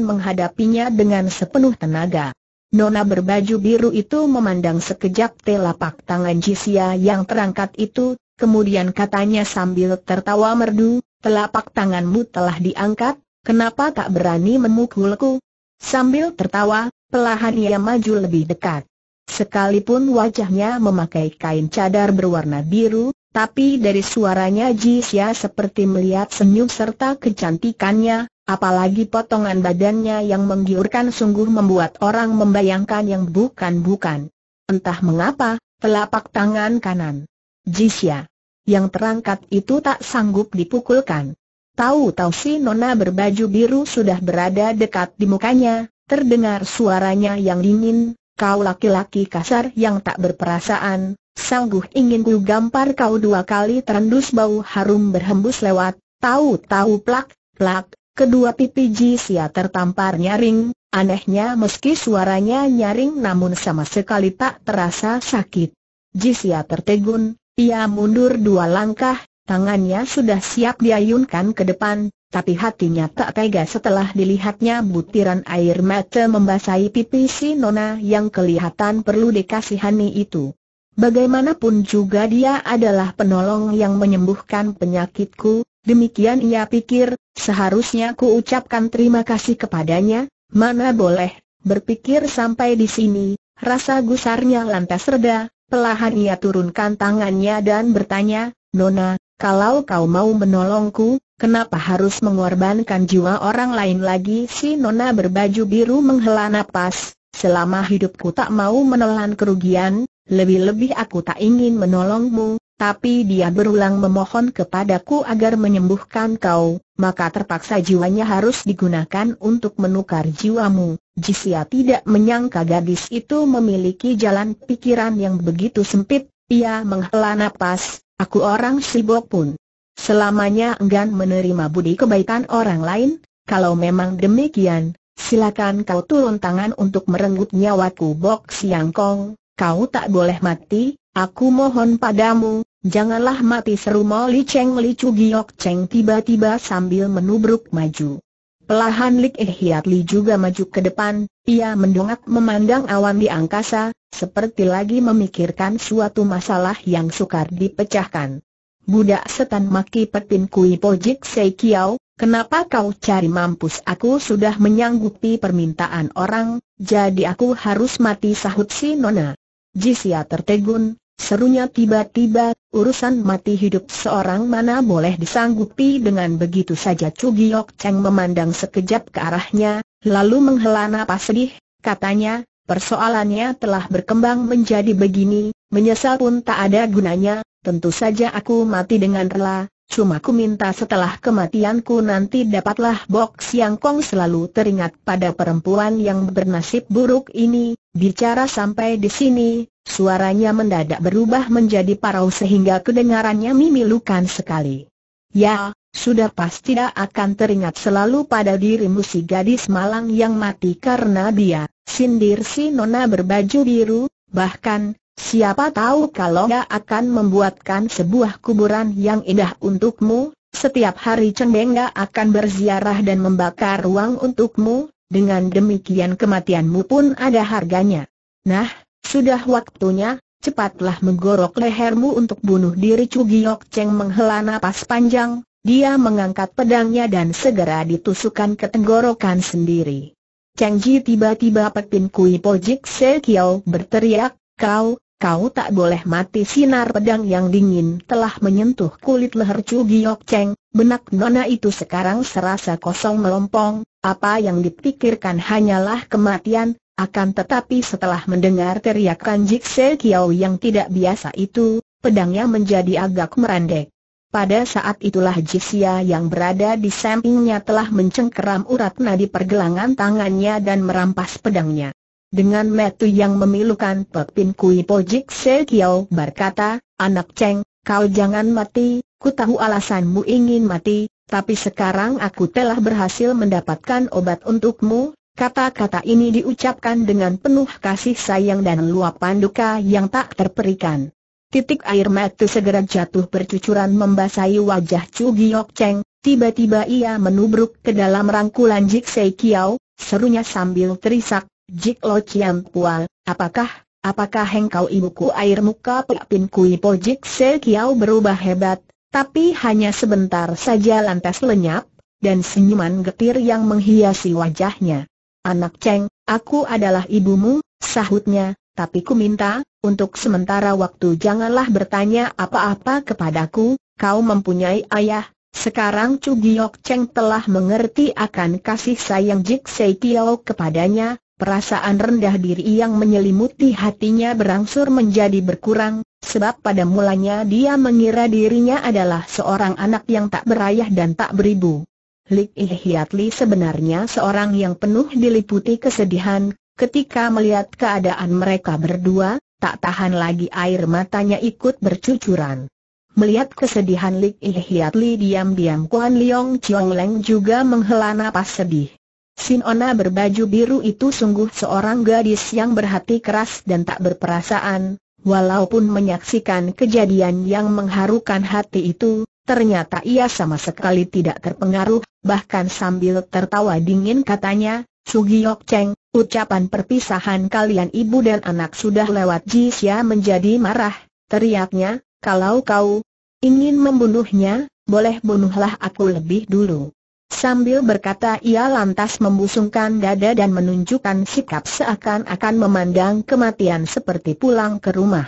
menghadapinya dengan sepenuh tenaga. Nona berbaju biru itu memandang sekejap telapak tangan Jisia yang terangkat itu, kemudian katanya sambil tertawa merdu, telapak tanganmu telah diangkat, kenapa tak berani memukulku? Sambil tertawa, pelahan ia maju lebih dekat. Sekalipun wajahnya memakai kain cadar berwarna biru, tapi dari suaranya Jisya seperti melihat senyum serta kecantikannya, apalagi potongan badannya yang menggiurkan sungguh membuat orang membayangkan yang bukan-bukan. Entah mengapa, telapak tangan kanan Jisya. Yang terangkat itu tak sanggup dipukulkan. Tahu-tahu si nona berbaju biru sudah berada dekat di mukanya, terdengar suaranya yang dingin, kau laki-laki kasar yang tak berperasaan, sanggup ingin ku gampar kau dua kali terendus bau harum berhembus lewat, tahu-tahu plak, plak, kedua pipi Jisya tertampar nyaring, anehnya meski suaranya nyaring namun sama sekali tak terasa sakit. Jisya tertegun, ia mundur dua langkah, tangannya sudah siap diayunkan ke depan, tapi hatinya tak tega setelah dilihatnya butiran air mata membasahi pipi si Nona yang kelihatan perlu dikasihani itu. Bagaimanapun juga dia adalah penolong yang menyembuhkan penyakitku, demikian ia pikir, seharusnya ku ucapkan terima kasih kepadanya, mana boleh, berpikir sampai di sini, rasa gusarnya lantas reda, Pelahan ia turunkan tangannya dan bertanya, Nona, kalau kau mau menolongku, kenapa harus mengorbankan jiwa orang lain lagi? Si Nona berbaju biru menghela nafas. selama hidupku tak mau menelan kerugian, lebih-lebih aku tak ingin menolongmu, tapi dia berulang memohon kepadaku agar menyembuhkan kau, maka terpaksa jiwanya harus digunakan untuk menukar jiwamu. Jisia tidak menyangka gadis itu memiliki jalan pikiran yang begitu sempit, ia menghela napas, aku orang sibuk pun. Selamanya enggan menerima budi kebaikan orang lain, kalau memang demikian, silakan kau turun tangan untuk merenggut nyawaku Bok Siang Kong, kau tak boleh mati, Aku mohon padamu, Janganlah mati seru Mo Li Cheng Li Chu Giok Cheng tiba-tiba sambil menubruk maju. Pelahan Lik Eh Hiat Li juga maju ke depan, ia mendongak memandang awan di angkasa, seperti lagi memikirkan suatu masalah yang sukar dipecahkan. Budak setan maki petin kui pojik Sei Kiao, kenapa kau cari mampus aku sudah menyanggupi permintaan orang, jadi aku harus mati sahut si Nona. Jisia tertegun, Serunya tiba-tiba, urusan mati hidup seorang mana boleh disanggupi dengan begitu saja Chu Giok Cheng memandang sekejap ke arahnya, lalu menghela napas sedih, katanya, persoalannya telah berkembang menjadi begini, menyesal pun tak ada gunanya, tentu saja aku mati dengan rela, Cuma ku minta setelah kematianku nanti dapatlah Bok Siang Kong selalu teringat pada perempuan yang bernasib buruk ini. Bicara sampai di sini, Suaranya mendadak berubah menjadi parau sehingga kedengarannya memilukan sekali. Ya, sudah pasti tidak akan teringat selalu pada dirimu si gadis malang yang mati karena dia, sindir si nona berbaju biru, bahkan, siapa tahu kalau dia akan membuatkan sebuah kuburan yang indah untukmu, setiap hari cendengga akan berziarah dan membakar ruang untukmu, dengan demikian kematianmu pun ada harganya. Nah, sudah waktunya, cepatlah menggorok lehermu untuk bunuh diri Chu Giok Cheng menghela napas panjang, dia mengangkat pedangnya dan segera ditusukkan ke tenggorokan sendiri. Cheng Ji tiba-tiba Pepin Kui Pojik Se Kiao berteriak, kau, kau tak boleh mati sinar pedang yang dingin telah menyentuh kulit leher Chu Giok Cheng, benak nona itu sekarang serasa kosong melompong, apa yang dipikirkan hanyalah kematian, akan tetapi setelah mendengar teriakan Jikse Kiao yang tidak biasa itu, pedangnya menjadi agak merendek. Pada saat itulah Jixia yang berada di sampingnya telah mencengkeram urat nadi pergelangan tangannya dan merampas pedangnya. Dengan metu yang memilukan Pepin Kui Po Jikse Kiao berkata, Anak Cheng, kau jangan mati, ku tahu alasanmu ingin mati, tapi sekarang aku telah berhasil mendapatkan obat untukmu, Kata-kata ini diucapkan dengan penuh kasih sayang dan luapan duka yang tak terperikan. Titik air mata segera jatuh bercucuran membasahi wajah Chu Giok Cheng, tiba-tiba ia menubruk ke dalam rangkulan Jik Sei Kiao, serunya sambil terisak, Jik Lo Chiam Pual, apakah, apakah engkau ibuku air muka Pin Kui Po Jik Sei Kiao berubah hebat, tapi hanya sebentar saja lantas lenyap, dan senyuman getir yang menghiasi wajahnya. Anak Cheng, aku adalah ibumu, sahutnya, tapi ku minta, untuk sementara waktu janganlah bertanya apa-apa kepadaku, kau mempunyai ayah. Sekarang Chu Giok Cheng telah mengerti akan kasih sayang Jik Sei Kiao kepadanya, perasaan rendah diri yang menyelimuti hatinya berangsur menjadi berkurang, sebab pada mulanya dia mengira dirinya adalah seorang anak yang tak berayah dan tak beribu. Lik Ihyatli sebenarnya seorang yang penuh diliputi kesedihan, ketika melihat keadaan mereka berdua, tak tahan lagi air matanya ikut bercucuran. Melihat kesedihan Lik Ihyatli diam-diam Kuan Leong Chiong Leng juga menghela napas sedih. Sinona berbaju biru itu sungguh seorang gadis yang berhati keras dan tak berperasaan, walaupun menyaksikan kejadian yang mengharukan hati itu, Ternyata ia sama sekali tidak terpengaruh, bahkan sambil tertawa dingin katanya, Sugiyok Cheng, ucapan perpisahan kalian ibu dan anak sudah lewat Xia menjadi marah, teriaknya, kalau kau ingin membunuhnya, boleh bunuhlah aku lebih dulu. Sambil berkata ia lantas membusungkan dada dan menunjukkan sikap seakan-akan memandang kematian seperti pulang ke rumah.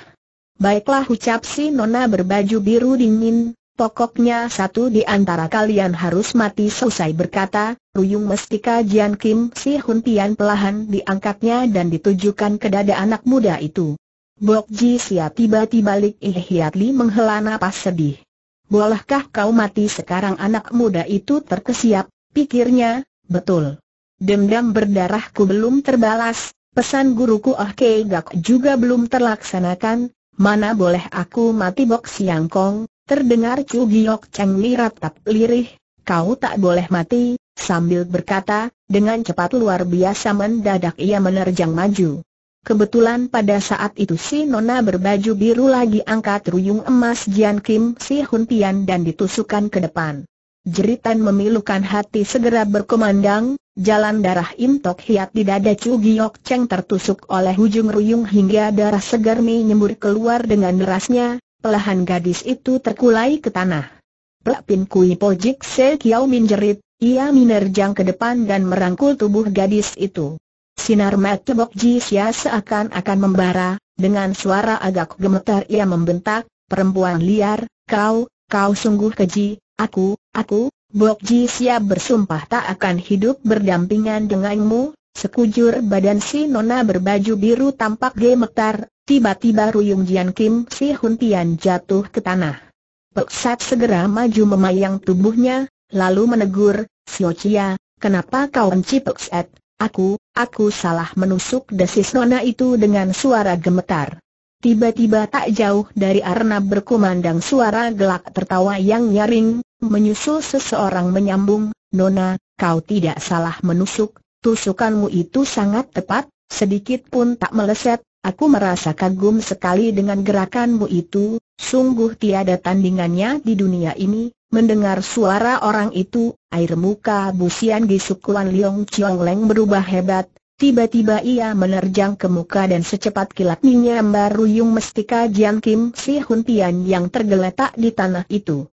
Baiklah ucap si Nona berbaju biru dingin, Pokoknya satu di antara kalian harus mati selesai berkata, Ruyung Mestika Jian Kim Si Hun Tian pelahan diangkatnya dan ditujukan ke dada anak muda itu. Bok Ji Sia tiba-tiba Lik Hiat Li menghela napas sedih. Bolehkah kau mati sekarang anak muda itu terkesiap, pikirnya, betul. Dendam berdarahku belum terbalas, pesan guruku Ah Kei Gak juga belum terlaksanakan, mana boleh aku mati Bok Siang Kong, Terdengar Chu Giok Cheng tak lirih, kau tak boleh mati, sambil berkata, dengan cepat luar biasa mendadak ia menerjang maju. Kebetulan pada saat itu si Nona berbaju biru lagi angkat ruyung emas Jian Kim Si Hun Pian dan ditusukan ke depan. Jeritan memilukan hati segera berkemandang, jalan darah intok hiat di dada Chu Giok Cheng tertusuk oleh ujung ruyung hingga darah segar menyembur keluar dengan derasnya, Pelahan gadis itu terkulai ke tanah. Pelapin Pin Kui Pojik Se Kiao menjerit, ia minerjang ke depan dan merangkul tubuh gadis itu. Sinar mata Bok Ji Sia seakan-akan membara, dengan suara agak gemetar ia membentak, perempuan liar, kau, kau sungguh keji, aku, aku, Bok Ji Sia bersumpah tak akan hidup berdampingan denganmu, Sekujur badan si Nona berbaju biru tampak gemetar, tiba-tiba Ruyung Jian Kim Si Hun Tian jatuh ke tanah. Peksat segera maju memayang tubuhnya, lalu menegur, Sio Chia, kenapa kau enci Peksat? Aku, aku salah menusuk desis Nona itu dengan suara gemetar. Tiba-tiba tak jauh dari arena berkumandang suara gelak tertawa yang nyaring, menyusul seseorang menyambung, Nona, kau tidak salah menusuk, Tusukanmu itu sangat tepat, sedikit pun tak meleset, aku merasa kagum sekali dengan gerakanmu itu, sungguh tiada tandingannya di dunia ini. Mendengar suara orang itu, air muka busian gisukuan Liong Chiong Leng berubah hebat, Tiba-tiba ia menerjang ke muka dan secepat kilat menyambar Ruyung Mestika Jian Kim Si Hun Tian yang tergeletak di tanah itu.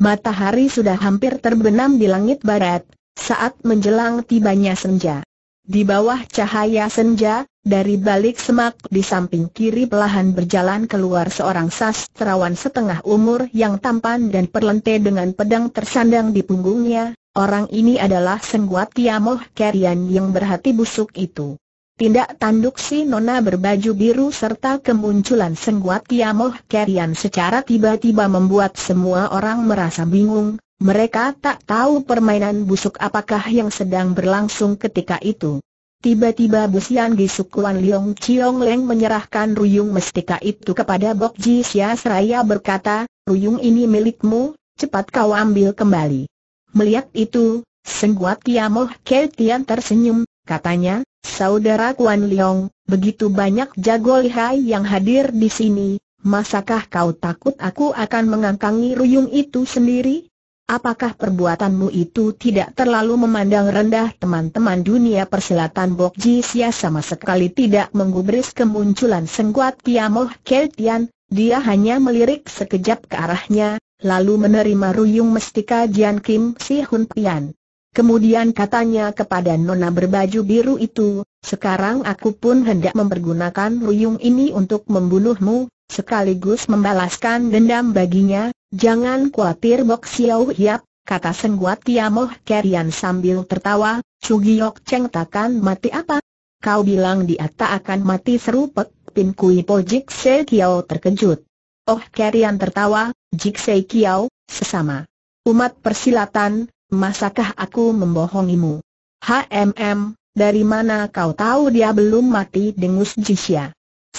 Matahari sudah hampir terbenam di langit barat, saat menjelang tibanya senja. Di bawah cahaya senja, dari balik semak di samping kiri pelahan berjalan keluar seorang sastrawan setengah umur yang tampan dan perlente dengan pedang tersandang di punggungnya, orang ini adalah Sengguat Tiamoh Kerian yang berhati busuk itu. Tindak tanduk si Nona berbaju biru serta kemunculan Sengguat Tiamoh Kerian secara tiba-tiba membuat semua orang merasa bingung, mereka tak tahu permainan busuk apakah yang sedang berlangsung ketika itu. Tiba-tiba Busian Gisukuan Liong Chiong Leng menyerahkan ruyung mestika itu kepada Bok Ji Xia seraya berkata, ruyung ini milikmu, cepat kau ambil kembali. Melihat itu, Sengguat Tiamoh Ke tersenyum, katanya, Saudara Kuan Liong, begitu banyak jago lihai yang hadir di sini, masakah kau takut aku akan mengangkangi ruyung itu sendiri? Apakah perbuatanmu itu tidak terlalu memandang rendah teman-teman dunia perselatan Bok Ji Sia sama sekali tidak menggubris kemunculan sengkuat Tiamoh Keltian, dia hanya melirik sekejap ke arahnya, lalu menerima ruyung mestika Jian Kim Si Hun Pian. Kemudian katanya kepada nona berbaju biru itu, sekarang aku pun hendak mempergunakan ruyung ini untuk membunuhmu, sekaligus membalaskan dendam baginya, jangan khawatir Bok Xiao Hiap, kata Sengguat Tiamoh Kerian sambil tertawa, Sugiok Cheng takkan mati apa? Kau bilang dia tak akan mati seru Pek Pin Kui Po Jik Se Kiao terkejut. Oh Kerian tertawa, Jik Se Kiao, sesama. Umat persilatan, masakah aku membohongimu? HMM, dari mana kau tahu dia belum mati dengus Jisya?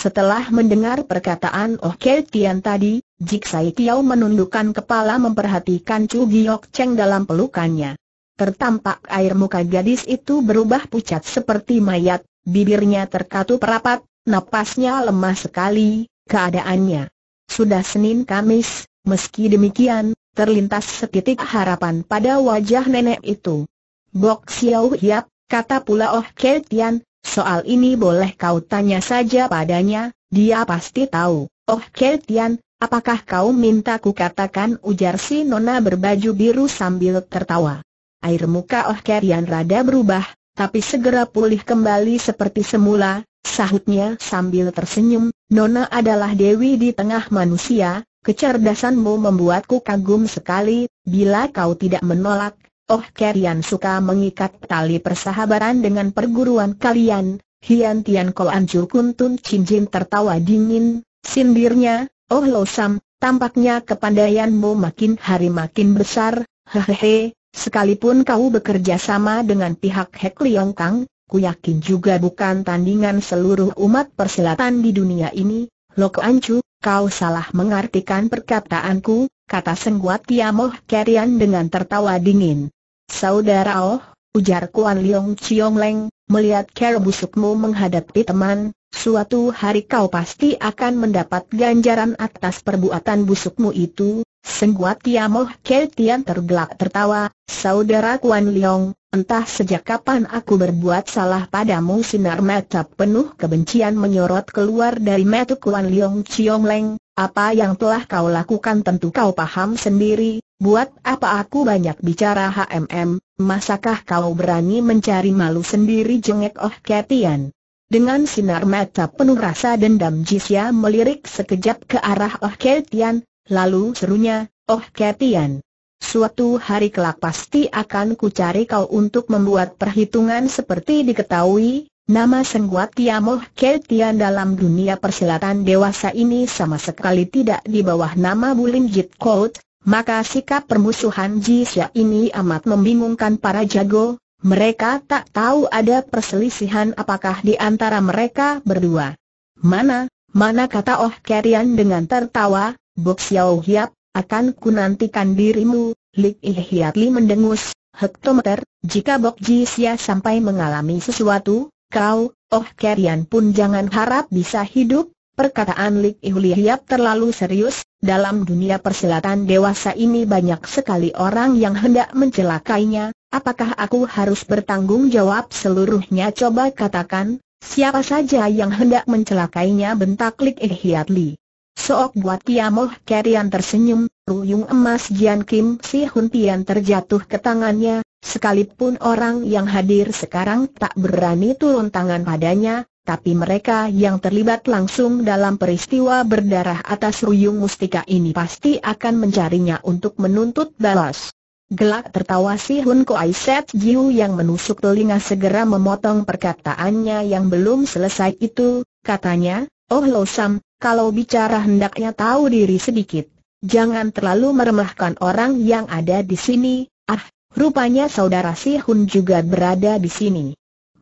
Setelah mendengar perkataan Oh Kei Tian tadi, Jik Sai Tiao menundukkan kepala memperhatikan Chu Giok Cheng dalam pelukannya. Tertampak air muka gadis itu berubah pucat seperti mayat, bibirnya terkatup rapat, napasnya lemah sekali, keadaannya. Sudah Senin Kamis, meski demikian, terlintas setitik harapan pada wajah nenek itu. Bok Xiao Hiap, kata pula Oh Kei Tian, Soal ini boleh kau tanya saja padanya, dia pasti tahu. Oh Ketian, apakah kau minta ku katakan ujar si nona berbaju biru sambil tertawa. Air muka Oh Ketian rada berubah, tapi segera pulih kembali seperti semula, sahutnya sambil tersenyum, Nona adalah Dewi di tengah manusia, kecerdasanmu membuatku kagum sekali, bila kau tidak menolak, Oh Kerian suka mengikat tali persahabatan dengan perguruan kalian, Hian Tian Kol Anju Kuntun Chin Jin tertawa dingin, sindirnya, Oh Lo Sam, tampaknya kepandaianmu makin hari makin besar, hehehe, sekalipun kau bekerja sama dengan pihak Hek Liong Kang, ku yakin juga bukan tandingan seluruh umat perselatan di dunia ini, Lo Anju, kau salah mengartikan perkataanku, kata Sengguat Tiamoh Kerian dengan tertawa dingin. Saudara Oh, ujar Kuan Liong Chiong Leng, melihat cara busukmu menghadapi teman, suatu hari kau pasti akan mendapat ganjaran atas perbuatan busukmu itu. Sengguat Tiamoh Ke Tian tergelak tertawa, Saudara Kuan Leong, entah sejak kapan aku berbuat salah padamu Sinar mata penuh kebencian menyorot keluar dari mata Kuan Leong Chiong Leng, apa yang telah kau lakukan tentu kau paham sendiri, buat apa aku banyak bicara HMM, masakah kau berani mencari malu sendiri jengek Oh Ketian. Dengan sinar mata penuh rasa dendam Jisya melirik sekejap ke arah Oh Ketian, lalu serunya, Oh Ketian. Suatu hari kelak pasti akan ku cari kau untuk membuat perhitungan seperti diketahui, Nama Sengguat Tiamoh Ketian dalam dunia persilatan dewasa ini sama sekali tidak di bawah nama Bulim Jit Kout, maka sikap permusuhan Ji Jisya ini amat membingungkan para jago, mereka tak tahu ada perselisihan apakah di antara mereka berdua. Mana, mana kata Oh Ketian dengan tertawa, Bok Xiao Hiap, akan nantikan dirimu, Lik Ih Li mendengus, hektometer, jika Bok Jisya sampai mengalami sesuatu, Kau, oh Kerian pun jangan harap bisa hidup, perkataan Lik Ihulihiap terlalu serius, dalam dunia persilatan dewasa ini banyak sekali orang yang hendak mencelakainya, apakah aku harus bertanggung jawab seluruhnya coba katakan, siapa saja yang hendak mencelakainya bentak Lik Ihulihiap Li. Sook buat Tiamoh ya, Kerian tersenyum, Ruyung emas Jian Kim Si Hun Tian terjatuh ke tangannya, Sekalipun orang yang hadir sekarang tak berani turun tangan padanya, tapi mereka yang terlibat langsung dalam peristiwa berdarah atas Ruyung Mustika ini pasti akan mencarinya untuk menuntut balas. Gelak tertawa si Hun Koai Set Jiu yang menusuk telinga segera memotong perkataannya yang belum selesai itu, katanya, Oh Lo Sam, kalau bicara hendaknya tahu diri sedikit. Jangan terlalu meremahkan orang yang ada di sini. Ah, Rupanya saudara Si Hun juga berada di sini.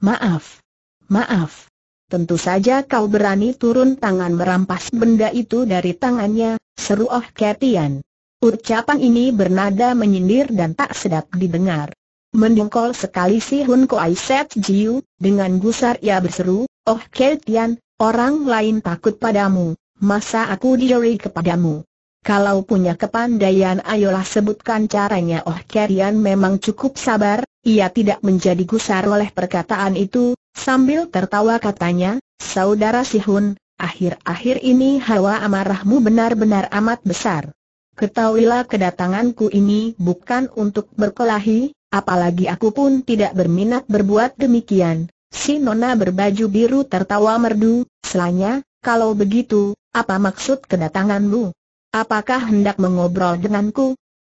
Maaf. Maaf. Tentu saja kau berani turun tangan merampas benda itu dari tangannya, seru Oh Ketian. Ucapan ini bernada menyindir dan tak sedap didengar. Mendungkol sekali Si Hun Koai Set Jiu, dengan gusar ia berseru, Oh Ketian, orang lain takut padamu, masa aku diri kepadamu. Kalau punya kepandaian ayolah sebutkan caranya Oh Kerian memang cukup sabar, ia tidak menjadi gusar oleh perkataan itu, sambil tertawa katanya, Saudara Sihun, akhir-akhir ini hawa amarahmu benar-benar amat besar. Ketahuilah kedatanganku ini bukan untuk berkelahi, apalagi aku pun tidak berminat berbuat demikian. Si Nona berbaju biru tertawa merdu, selanya, kalau begitu, apa maksud kedatanganmu? Apakah hendak mengobrol denganku?